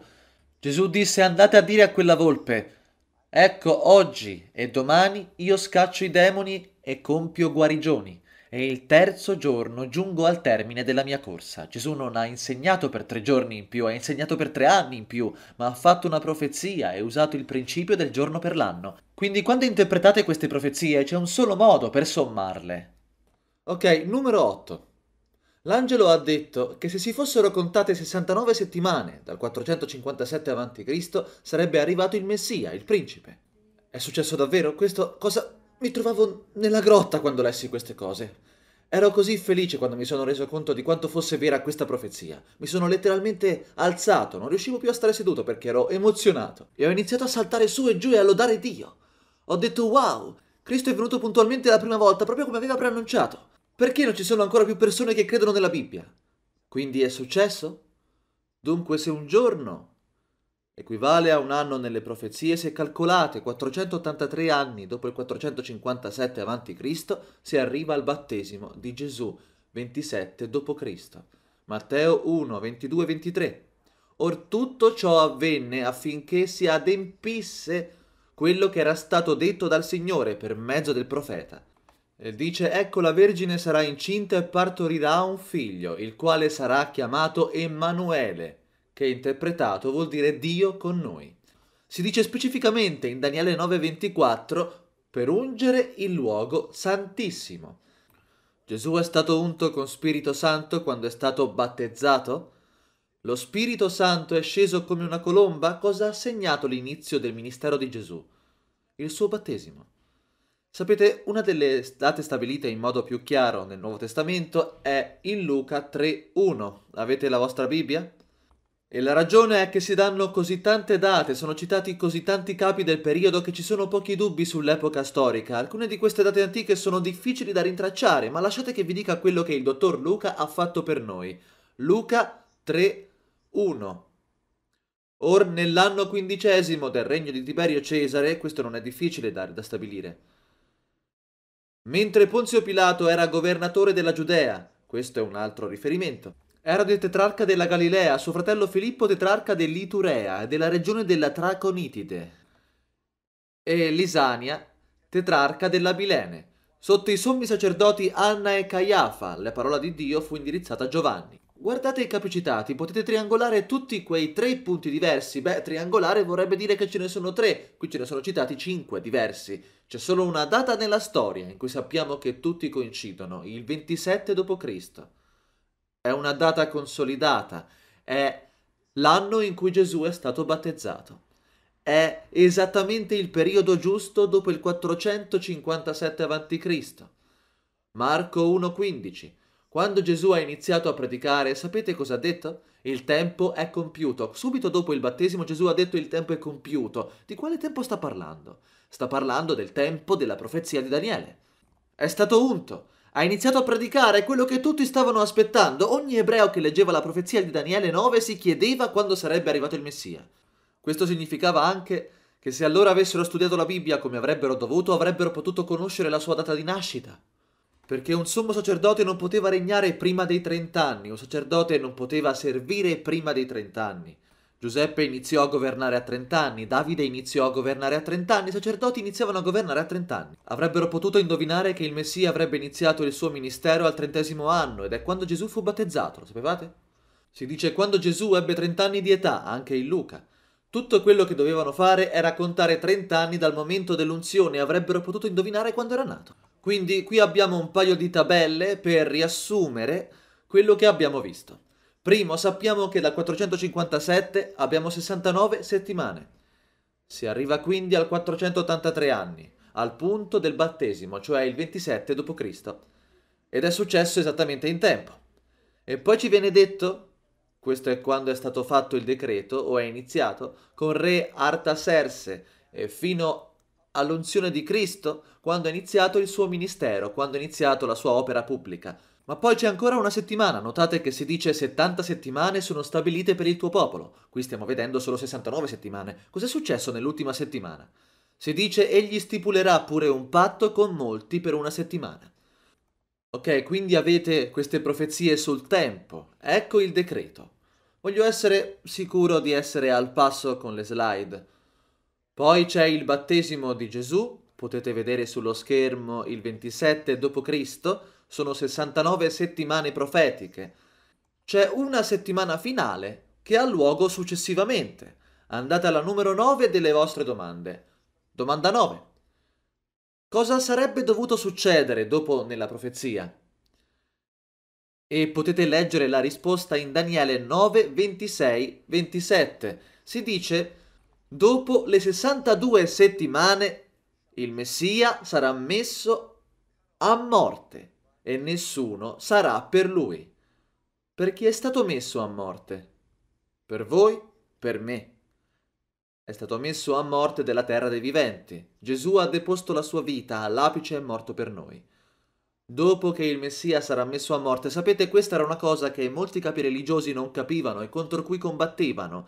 Gesù disse andate a dire a quella volpe Ecco oggi e domani io scaccio i demoni e compio guarigioni. E il terzo giorno giungo al termine della mia corsa. Gesù non ha insegnato per tre giorni in più, ha insegnato per tre anni in più, ma ha fatto una profezia e usato il principio del giorno per l'anno. Quindi quando interpretate queste profezie c'è un solo modo per sommarle. Ok, numero 8. L'angelo ha detto che se si fossero contate 69 settimane dal 457 a.C. sarebbe arrivato il Messia, il principe. È successo davvero questo? Cosa? Mi trovavo nella grotta quando lessi queste cose. Ero così felice quando mi sono reso conto di quanto fosse vera questa profezia. Mi sono letteralmente alzato, non riuscivo più a stare seduto perché ero emozionato e ho iniziato a saltare su e giù e a lodare Dio. Ho detto wow, Cristo è venuto puntualmente la prima volta, proprio come aveva preannunciato. Perché non ci sono ancora più persone che credono nella Bibbia? Quindi è successo? Dunque se un giorno equivale a un anno nelle profezie, se calcolate 483 anni dopo il 457 avanti Cristo, si arriva al battesimo di Gesù 27 dopo Cristo. Matteo 1, 22, 23. Or tutto ciò avvenne affinché si adempisse quello che era stato detto dal Signore per mezzo del profeta. Dice, ecco la Vergine sarà incinta e partorirà un figlio, il quale sarà chiamato Emanuele, che interpretato vuol dire Dio con noi. Si dice specificamente in Daniele 9:24 per ungere il luogo santissimo. Gesù è stato unto con Spirito Santo quando è stato battezzato? Lo Spirito Santo è sceso come una colomba? Cosa ha segnato l'inizio del ministero di Gesù? Il suo battesimo. Sapete, una delle date stabilite in modo più chiaro nel Nuovo Testamento è in Luca 3.1. Avete la vostra Bibbia? E la ragione è che si danno così tante date, sono citati così tanti capi del periodo che ci sono pochi dubbi sull'epoca storica. Alcune di queste date antiche sono difficili da rintracciare, ma lasciate che vi dica quello che il dottor Luca ha fatto per noi. Luca 3.1. Or nell'anno quindicesimo del regno di Tiberio Cesare, questo non è difficile da, da stabilire, Mentre Ponzio Pilato era governatore della Giudea, questo è un altro riferimento, era tetrarca della Galilea, suo fratello Filippo tetrarca dell'Iturea e della regione della Traconitide, e Lisania tetrarca della Bilene. Sotto i sommi sacerdoti Anna e Caiafa, la parola di Dio fu indirizzata a Giovanni. Guardate i capi citati, potete triangolare tutti quei tre punti diversi. Beh, triangolare vorrebbe dire che ce ne sono tre, qui ce ne sono citati cinque diversi. C'è solo una data nella storia in cui sappiamo che tutti coincidono, il 27 d.C. È una data consolidata, è l'anno in cui Gesù è stato battezzato. È esattamente il periodo giusto dopo il 457 a.C. Marco 1.15. Quando Gesù ha iniziato a predicare, sapete cosa ha detto? Il tempo è compiuto. Subito dopo il battesimo Gesù ha detto il tempo è compiuto. Di quale tempo sta parlando? Sta parlando del tempo della profezia di Daniele. È stato unto, ha iniziato a predicare quello che tutti stavano aspettando. Ogni ebreo che leggeva la profezia di Daniele 9 si chiedeva quando sarebbe arrivato il Messia. Questo significava anche che se allora avessero studiato la Bibbia come avrebbero dovuto, avrebbero potuto conoscere la sua data di nascita. Perché un sommo sacerdote non poteva regnare prima dei trent'anni, un sacerdote non poteva servire prima dei trent'anni. Giuseppe iniziò a governare a 30 anni, Davide iniziò a governare a 30 anni, i sacerdoti iniziavano a governare a 30 anni. Avrebbero potuto indovinare che il Messia avrebbe iniziato il suo ministero al trentesimo anno ed è quando Gesù fu battezzato, lo sapevate? Si dice quando Gesù ebbe 30 anni di età, anche in Luca. Tutto quello che dovevano fare era contare 30 anni dal momento dell'unzione e avrebbero potuto indovinare quando era nato. Quindi qui abbiamo un paio di tabelle per riassumere quello che abbiamo visto. Primo, sappiamo che dal 457 abbiamo 69 settimane. Si arriva quindi al 483 anni, al punto del battesimo, cioè il 27 d.C. Ed è successo esattamente in tempo. E poi ci viene detto, questo è quando è stato fatto il decreto, o è iniziato, con re Artaserse, e fino all'unzione di Cristo, quando è iniziato il suo ministero, quando è iniziato la sua opera pubblica ma poi c'è ancora una settimana, notate che si dice 70 settimane sono stabilite per il tuo popolo, qui stiamo vedendo solo 69 settimane, cos'è successo nell'ultima settimana? Si dice egli stipulerà pure un patto con molti per una settimana. Ok, quindi avete queste profezie sul tempo, ecco il decreto. Voglio essere sicuro di essere al passo con le slide. Poi c'è il battesimo di Gesù, potete vedere sullo schermo il 27 d.C., sono 69 settimane profetiche. C'è una settimana finale che ha luogo successivamente. Andate alla numero 9 delle vostre domande. Domanda 9. Cosa sarebbe dovuto succedere dopo nella profezia? E potete leggere la risposta in Daniele 9, 26, 27. Si dice, dopo le 62 settimane il Messia sarà messo a morte e nessuno sarà per lui, perché è stato messo a morte. Per voi, per me. È stato messo a morte della terra dei viventi. Gesù ha deposto la sua vita all'apice e è morto per noi. Dopo che il Messia sarà messo a morte, sapete, questa era una cosa che molti capi religiosi non capivano e contro cui combattevano,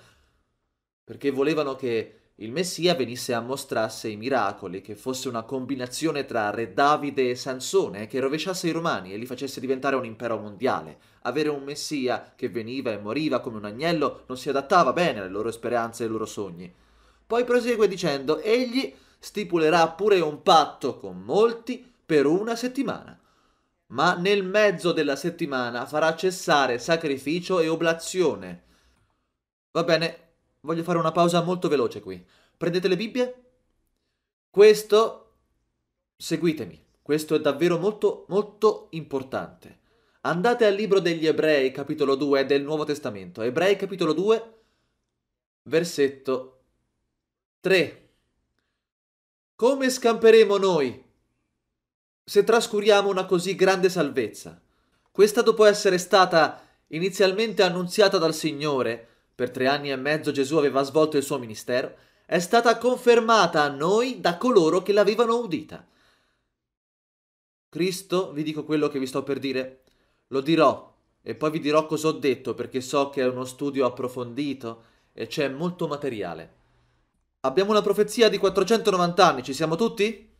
perché volevano che il Messia venisse a mostrarsi i miracoli, che fosse una combinazione tra re Davide e Sansone, che rovesciasse i romani e li facesse diventare un impero mondiale. Avere un Messia che veniva e moriva come un agnello non si adattava bene alle loro speranze e ai loro sogni. Poi prosegue dicendo, egli stipulerà pure un patto con molti per una settimana. Ma nel mezzo della settimana farà cessare sacrificio e oblazione. Va bene, voglio fare una pausa molto veloce qui. Prendete le Bibbie? Questo, seguitemi, questo è davvero molto, molto importante. Andate al libro degli Ebrei, capitolo 2 del Nuovo Testamento. Ebrei, capitolo 2, versetto 3. Come scamperemo noi se trascuriamo una così grande salvezza? Questa dopo essere stata inizialmente annunziata dal Signore, per tre anni e mezzo Gesù aveva svolto il suo ministero, è stata confermata a noi da coloro che l'avevano udita. Cristo, vi dico quello che vi sto per dire, lo dirò e poi vi dirò cosa ho detto perché so che è uno studio approfondito e c'è molto materiale. Abbiamo una profezia di 490 anni, ci siamo tutti?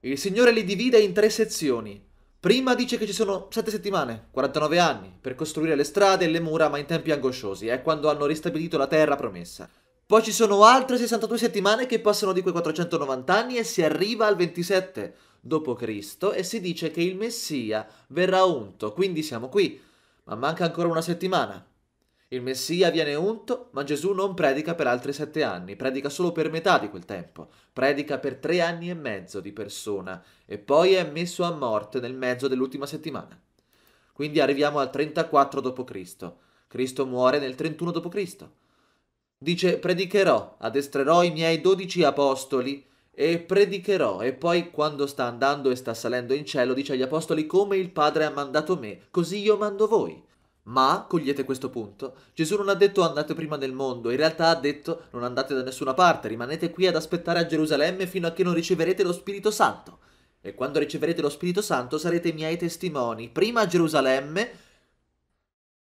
Il Signore li divide in tre sezioni, Prima dice che ci sono 7 settimane, 49 anni, per costruire le strade e le mura, ma in tempi angosciosi, è quando hanno ristabilito la terra promessa. Poi ci sono altre 62 settimane che passano di quei 490 anni e si arriva al 27 d.C. e si dice che il Messia verrà unto, quindi siamo qui. Ma manca ancora una settimana. Il Messia viene unto, ma Gesù non predica per altri sette anni, predica solo per metà di quel tempo, predica per tre anni e mezzo di persona e poi è messo a morte nel mezzo dell'ultima settimana. Quindi arriviamo al 34 d.C. Cristo muore nel 31 d.C. Dice, predicherò, addestrerò i miei dodici apostoli e predicherò. E poi quando sta andando e sta salendo in cielo dice agli apostoli come il Padre ha mandato me, così io mando voi. Ma, cogliete questo punto, Gesù non ha detto andate prima nel mondo, in realtà ha detto non andate da nessuna parte, rimanete qui ad aspettare a Gerusalemme fino a che non riceverete lo Spirito Santo. E quando riceverete lo Spirito Santo sarete miei testimoni, prima a Gerusalemme,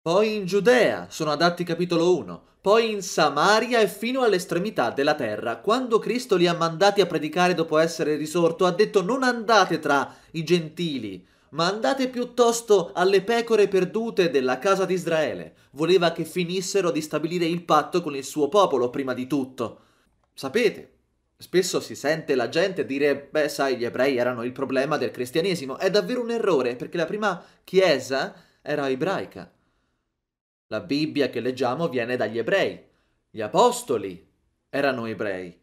poi in Giudea, sono adatti capitolo 1, poi in Samaria e fino all'estremità della terra. Quando Cristo li ha mandati a predicare dopo essere risorto, ha detto non andate tra i gentili, ma andate piuttosto alle pecore perdute della casa di Israele. Voleva che finissero di stabilire il patto con il suo popolo prima di tutto. Sapete, Spesso si sente la gente dire, beh sai, gli ebrei erano il problema del cristianesimo. È davvero un errore, perché la prima chiesa era ebraica. La Bibbia che leggiamo viene dagli ebrei. Gli apostoli erano ebrei.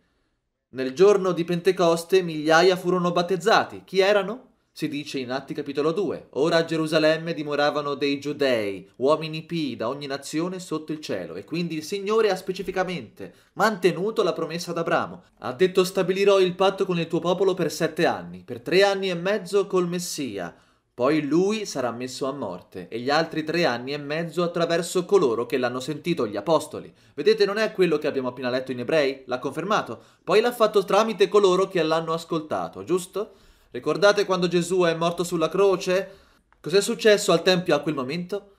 Nel giorno di Pentecoste migliaia furono battezzati. Chi erano? Si dice in Atti capitolo 2, Ora a Gerusalemme dimoravano dei giudei, uomini pii da ogni nazione sotto il cielo, e quindi il Signore ha specificamente mantenuto la promessa ad Abramo. Ha detto stabilirò il patto con il tuo popolo per sette anni, per tre anni e mezzo col Messia, poi lui sarà messo a morte e gli altri tre anni e mezzo attraverso coloro che l'hanno sentito, gli apostoli. Vedete, non è quello che abbiamo appena letto in ebrei? L'ha confermato. Poi l'ha fatto tramite coloro che l'hanno ascoltato, giusto? Ricordate quando Gesù è morto sulla croce? Cos'è successo al Tempio a quel momento?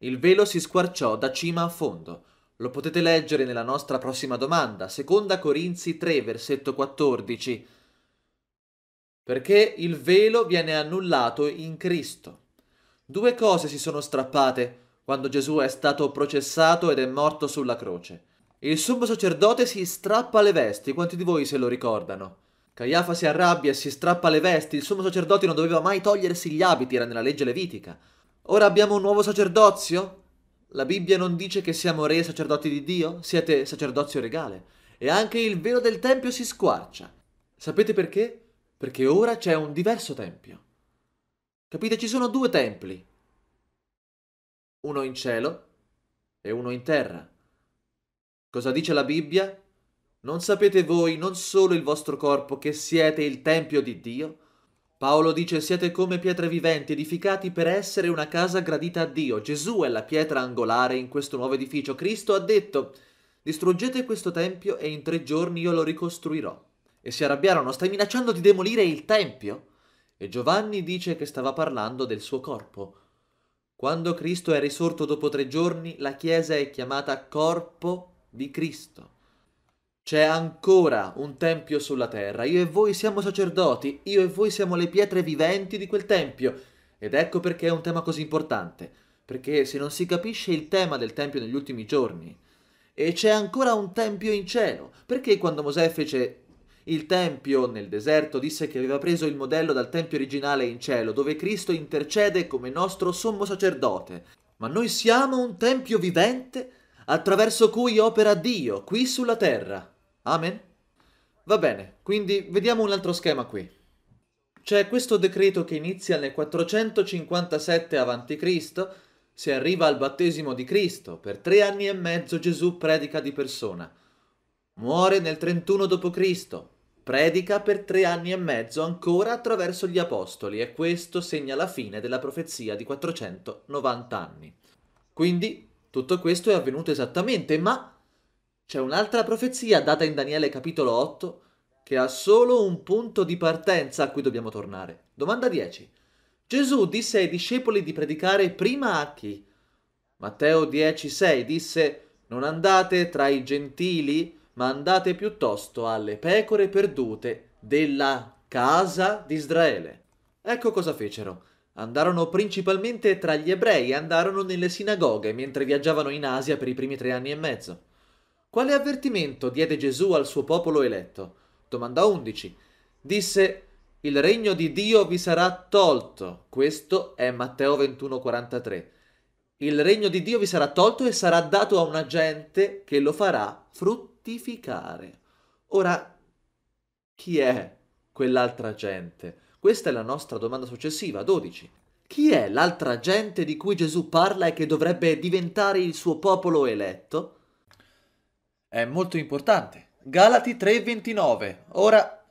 Il velo si squarciò da cima a fondo. Lo potete leggere nella nostra prossima domanda, seconda Corinzi 3, versetto 14. Perché il velo viene annullato in Cristo. Due cose si sono strappate quando Gesù è stato processato ed è morto sulla croce. Il sommo sacerdote si strappa le vesti, quanti di voi se lo ricordano? Caiafa si arrabbia e si strappa le vesti, il sommo sacerdote non doveva mai togliersi gli abiti, era nella legge levitica. Ora abbiamo un nuovo sacerdozio? La Bibbia non dice che siamo re e sacerdoti di Dio? Siete sacerdozio regale. E anche il velo del Tempio si squarcia. Sapete perché? Perché ora c'è un diverso Tempio. Capite, ci sono due templi. Uno in cielo e uno in terra. Cosa dice la Bibbia? Non sapete voi non solo il vostro corpo che siete il tempio di Dio? Paolo dice siete come pietre viventi edificati per essere una casa gradita a Dio. Gesù è la pietra angolare in questo nuovo edificio. Cristo ha detto distruggete questo tempio e in tre giorni io lo ricostruirò. E si arrabbiarono, stai minacciando di demolire il tempio? E Giovanni dice che stava parlando del suo corpo. Quando Cristo è risorto dopo tre giorni, la Chiesa è chiamata corpo di Cristo. C'è ancora un tempio sulla terra, io e voi siamo sacerdoti, io e voi siamo le pietre viventi di quel tempio. Ed ecco perché è un tema così importante, perché se non si capisce il tema del tempio negli ultimi giorni, e c'è ancora un tempio in cielo, perché quando Mosè fece il tempio nel deserto disse che aveva preso il modello dal tempio originale in cielo, dove Cristo intercede come nostro sommo sacerdote. Ma noi siamo un tempio vivente attraverso cui opera Dio qui sulla terra. Amen? Va bene, quindi vediamo un altro schema qui. C'è questo decreto che inizia nel 457 a.C., si arriva al battesimo di Cristo, per tre anni e mezzo Gesù predica di persona. Muore nel 31 d.C., predica per tre anni e mezzo ancora attraverso gli apostoli e questo segna la fine della profezia di 490 anni. Quindi tutto questo è avvenuto esattamente, ma c'è un'altra profezia data in Daniele capitolo 8 che ha solo un punto di partenza a cui dobbiamo tornare. Domanda 10. Gesù disse ai discepoli di predicare prima a chi? Matteo 10,6 disse: Non andate tra i gentili, ma andate piuttosto alle pecore perdute della casa di Israele. Ecco cosa fecero. Andarono principalmente tra gli ebrei, andarono nelle sinagoghe mentre viaggiavano in Asia per i primi tre anni e mezzo. Quale avvertimento diede Gesù al suo popolo eletto? Domanda 11. Disse, il regno di Dio vi sarà tolto. Questo è Matteo 21:43. Il regno di Dio vi sarà tolto e sarà dato a una gente che lo farà fruttificare. Ora, chi è quell'altra gente? Questa è la nostra domanda successiva, 12. Chi è l'altra gente di cui Gesù parla e che dovrebbe diventare il suo popolo eletto? è molto importante. Galati 3:29. Ora,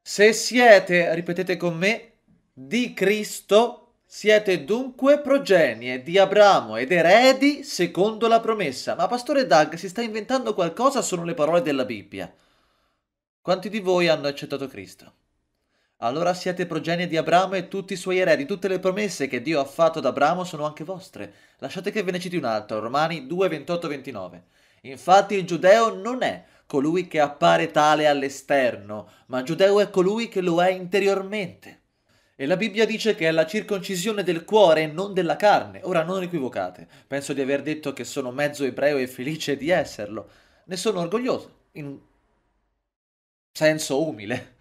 se siete, ripetete con me, di Cristo, siete dunque progenie di Abramo ed eredi secondo la promessa. Ma pastore Doug, si sta inventando qualcosa, sono le parole della Bibbia. Quanti di voi hanno accettato Cristo? Allora siete progenie di Abramo e tutti i suoi eredi, tutte le promesse che Dio ha fatto ad Abramo sono anche vostre. Lasciate che ve ne citi un altro, Romani 2, 28, 29. Infatti il giudeo non è colui che appare tale all'esterno, ma giudeo è colui che lo è interiormente. E la Bibbia dice che è la circoncisione del cuore e non della carne. Ora non equivocate, penso di aver detto che sono mezzo ebreo e felice di esserlo. Ne sono orgoglioso, in senso umile,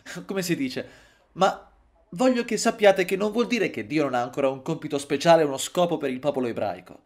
come si dice. Ma voglio che sappiate che non vuol dire che Dio non ha ancora un compito speciale, uno scopo per il popolo ebraico.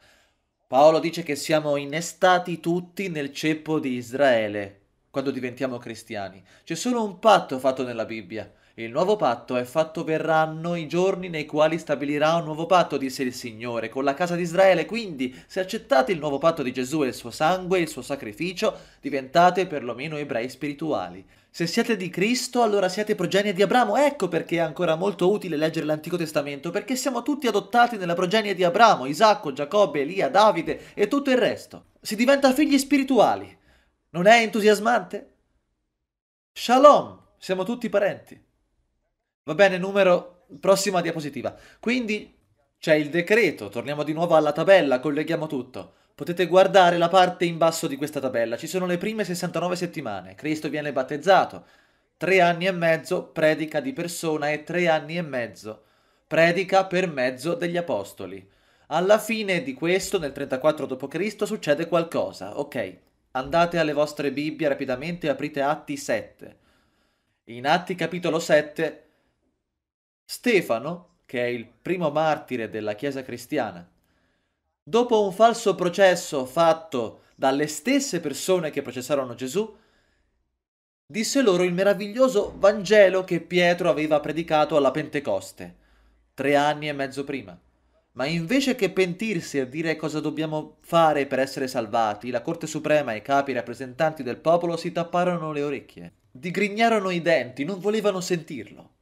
Paolo dice che siamo innestati tutti nel ceppo di Israele quando diventiamo cristiani. C'è solo un patto fatto nella Bibbia, il nuovo patto è fatto verranno i giorni nei quali stabilirà un nuovo patto, disse il Signore, con la casa di Israele. Quindi, se accettate il nuovo patto di Gesù e il suo sangue e il suo sacrificio, diventate perlomeno ebrei spirituali. Se siete di Cristo, allora siete progenie di Abramo. Ecco perché è ancora molto utile leggere l'Antico Testamento, perché siamo tutti adottati nella progenie di Abramo, Isacco, Giacobbe, Elia, Davide e tutto il resto. Si diventa figli spirituali. Non è entusiasmante? Shalom, siamo tutti parenti. Va bene, numero, prossima diapositiva. Quindi c'è il decreto, torniamo di nuovo alla tabella, colleghiamo tutto. Potete guardare la parte in basso di questa tabella, ci sono le prime 69 settimane, Cristo viene battezzato, tre anni e mezzo predica di persona e tre anni e mezzo predica per mezzo degli apostoli. Alla fine di questo, nel 34 d.C., succede qualcosa, ok? Andate alle vostre Bibbie rapidamente e aprite Atti 7. In Atti capitolo 7 Stefano, che è il primo martire della Chiesa cristiana, dopo un falso processo fatto dalle stesse persone che processarono Gesù, disse loro il meraviglioso Vangelo che Pietro aveva predicato alla Pentecoste, tre anni e mezzo prima. Ma invece che pentirsi e dire cosa dobbiamo fare per essere salvati, la Corte Suprema e i capi rappresentanti del popolo si tapparono le orecchie, digrignarono i denti, non volevano sentirlo.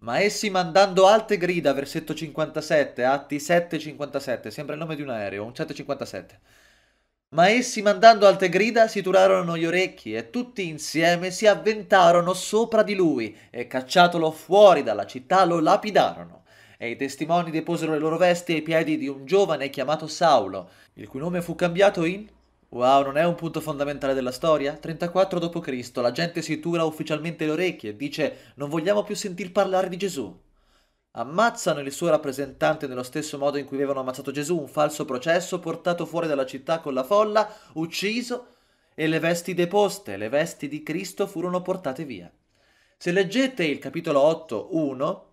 Ma essi mandando alte grida, versetto 57, atti 757, sembra il nome di un aereo, un 757. Ma essi mandando alte grida si turarono gli orecchi e tutti insieme si avventarono sopra di lui e cacciatolo fuori dalla città lo lapidarono. E i testimoni deposero le loro vesti ai piedi di un giovane chiamato Saulo, il cui nome fu cambiato in Wow, non è un punto fondamentale della storia? 34 d.C., la gente si tura ufficialmente le orecchie e dice non vogliamo più sentir parlare di Gesù. Ammazzano il suo rappresentante nello stesso modo in cui avevano ammazzato Gesù, un falso processo, portato fuori dalla città con la folla, ucciso, e le vesti deposte, le vesti di Cristo furono portate via. Se leggete il capitolo 8, 1,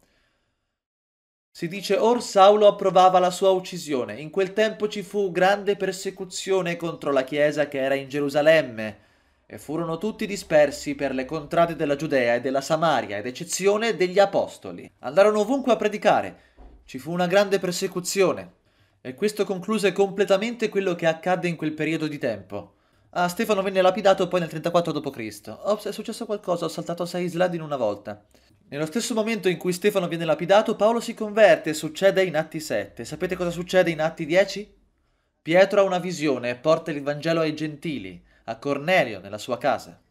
si dice or Saulo approvava la sua uccisione. In quel tempo ci fu grande persecuzione contro la chiesa che era in Gerusalemme e furono tutti dispersi per le contrade della Giudea e della Samaria, ed eccezione degli apostoli. Andarono ovunque a predicare. Ci fu una grande persecuzione e questo concluse completamente quello che accadde in quel periodo di tempo. Ah, Stefano venne lapidato poi nel 34 d.C. Ops, è successo qualcosa, ho saltato sei slide in una volta. Nello stesso momento in cui Stefano viene lapidato, Paolo si converte e succede in Atti 7. Sapete cosa succede in Atti 10? Pietro ha una visione e porta il Vangelo ai gentili, a Cornelio nella sua casa.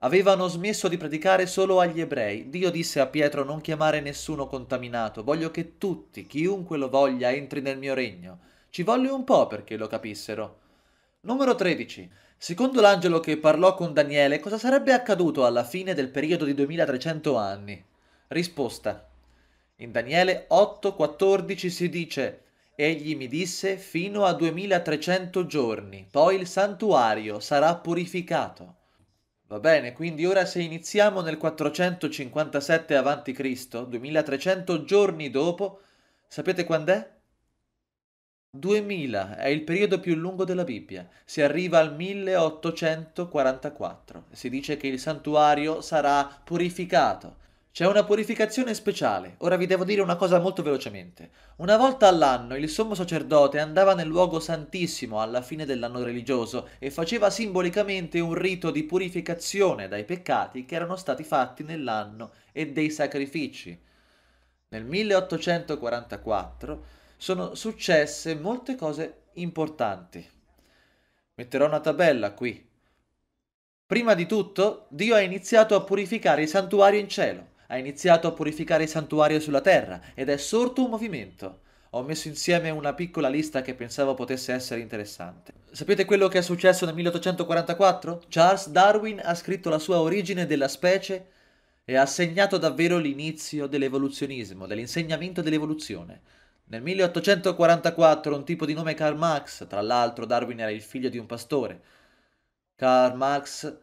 Avevano smesso di predicare solo agli ebrei. Dio disse a Pietro non chiamare nessuno contaminato, voglio che tutti, chiunque lo voglia, entri nel mio regno. Ci volle un po' perché lo capissero. Numero 13. Secondo l'angelo che parlò con Daniele, cosa sarebbe accaduto alla fine del periodo di 2300 anni? Risposta. In Daniele 8:14 si dice Egli mi disse fino a 2300 giorni, poi il santuario sarà purificato. Va bene, quindi ora se iniziamo nel 457 a.C., 2300 giorni dopo, sapete quando è? 2000 è il periodo più lungo della Bibbia, si arriva al 1844 si dice che il santuario sarà purificato. C'è una purificazione speciale, ora vi devo dire una cosa molto velocemente. Una volta all'anno il sommo sacerdote andava nel luogo santissimo alla fine dell'anno religioso e faceva simbolicamente un rito di purificazione dai peccati che erano stati fatti nell'anno e dei sacrifici. Nel 1844 sono successe molte cose importanti. Metterò una tabella qui. Prima di tutto, Dio ha iniziato a purificare i santuari in cielo ha iniziato a purificare il santuario sulla terra ed è sorto un movimento. Ho messo insieme una piccola lista che pensavo potesse essere interessante. Sapete quello che è successo nel 1844? Charles Darwin ha scritto la sua origine della specie e ha segnato davvero l'inizio dell'evoluzionismo, dell'insegnamento dell'evoluzione. Nel 1844 un tipo di nome Karl Marx, tra l'altro Darwin era il figlio di un pastore, Karl Marx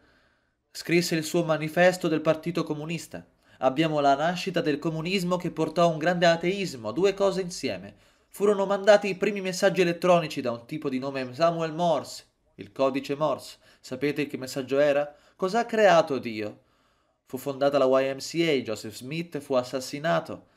scrisse il suo manifesto del Partito Comunista. Abbiamo la nascita del comunismo che portò a un grande ateismo, due cose insieme. Furono mandati i primi messaggi elettronici da un tipo di nome Samuel Morse, il codice Morse. Sapete che messaggio era? Cosa ha creato Dio? Fu fondata la YMCA, Joseph Smith fu assassinato.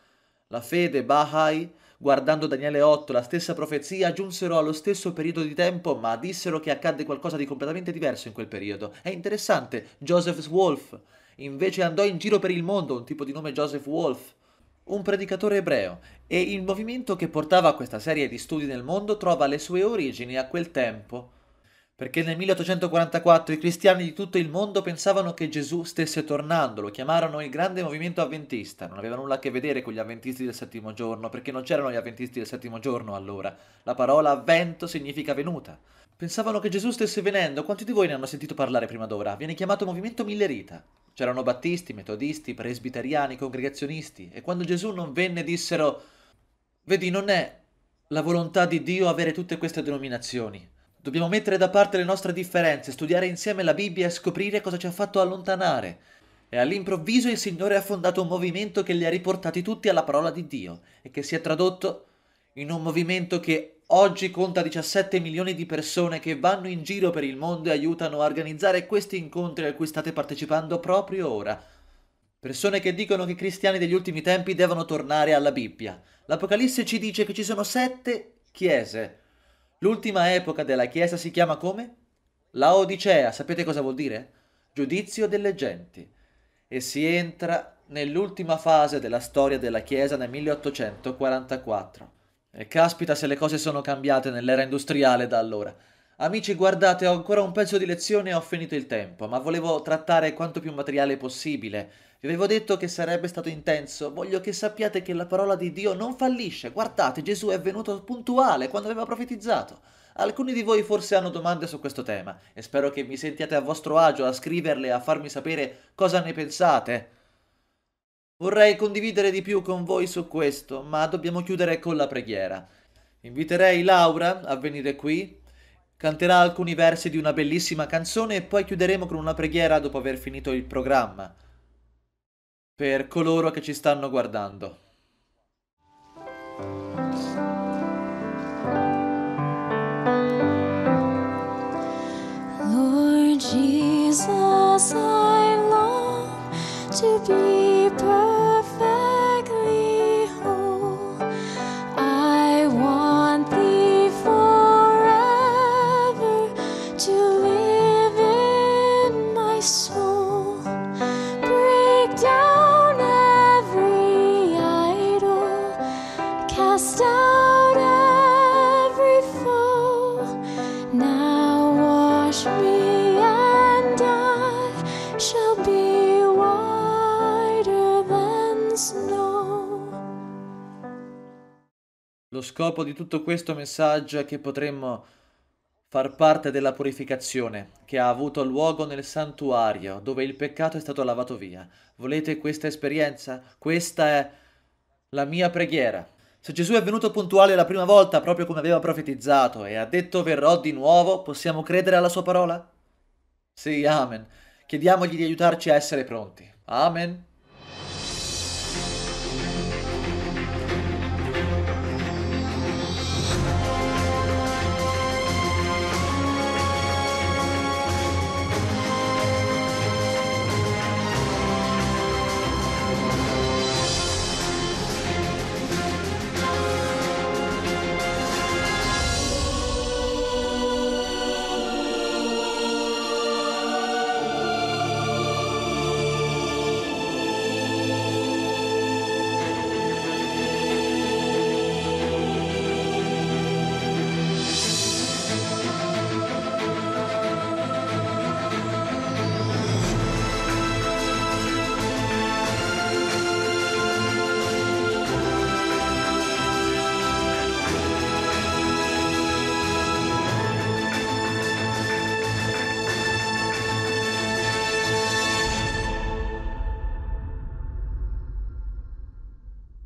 La fede Baha'i, guardando Daniele 8, la stessa profezia, giunsero allo stesso periodo di tempo, ma dissero che accadde qualcosa di completamente diverso in quel periodo. È interessante, Joseph Wolf invece andò in giro per il mondo, un tipo di nome Joseph Wolf, un predicatore ebreo, e il movimento che portava a questa serie di studi nel mondo trova le sue origini a quel tempo, perché nel 1844 i cristiani di tutto il mondo pensavano che Gesù stesse tornando, lo chiamarono il grande movimento avventista, non aveva nulla a che vedere con gli avventisti del settimo giorno, perché non c'erano gli avventisti del settimo giorno allora, la parola avvento significa venuta. Pensavano che Gesù stesse venendo, quanti di voi ne hanno sentito parlare prima d'ora? Viene chiamato movimento millerita. C'erano battisti, metodisti, presbiteriani, congregazionisti, e quando Gesù non venne dissero, vedi, non è la volontà di Dio avere tutte queste denominazioni. Dobbiamo mettere da parte le nostre differenze, studiare insieme la Bibbia e scoprire cosa ci ha fatto allontanare. E all'improvviso il Signore ha fondato un movimento che li ha riportati tutti alla parola di Dio e che si è tradotto in un movimento che Oggi conta 17 milioni di persone che vanno in giro per il mondo e aiutano a organizzare questi incontri a cui state partecipando proprio ora. Persone che dicono che i cristiani degli ultimi tempi devono tornare alla Bibbia. L'Apocalisse ci dice che ci sono sette chiese. L'ultima epoca della chiesa si chiama come? La Odicea, sapete cosa vuol dire? Giudizio delle genti. E si entra nell'ultima fase della storia della chiesa nel 1844. E caspita se le cose sono cambiate nell'era industriale da allora. Amici, guardate, ho ancora un pezzo di lezione e ho finito il tempo, ma volevo trattare quanto più materiale possibile. Vi avevo detto che sarebbe stato intenso, voglio che sappiate che la parola di Dio non fallisce. Guardate, Gesù è venuto puntuale quando aveva profetizzato. Alcuni di voi forse hanno domande su questo tema e spero che mi sentiate a vostro agio a scriverle e a farmi sapere cosa ne pensate. Vorrei condividere di più con voi su questo, ma dobbiamo chiudere con la preghiera. Inviterei Laura a venire qui, canterà alcuni versi di una bellissima canzone e poi chiuderemo con una preghiera dopo aver finito il programma. Per coloro che ci stanno guardando. Lord Jesus, I long to be perfect. scopo di tutto questo messaggio è che potremmo far parte della purificazione che ha avuto luogo nel santuario dove il peccato è stato lavato via. Volete questa esperienza? Questa è la mia preghiera. Se Gesù è venuto puntuale la prima volta, proprio come aveva profetizzato, e ha detto verrò di nuovo, possiamo credere alla sua parola? Sì, amen. Chiediamogli di aiutarci a essere pronti. Amen.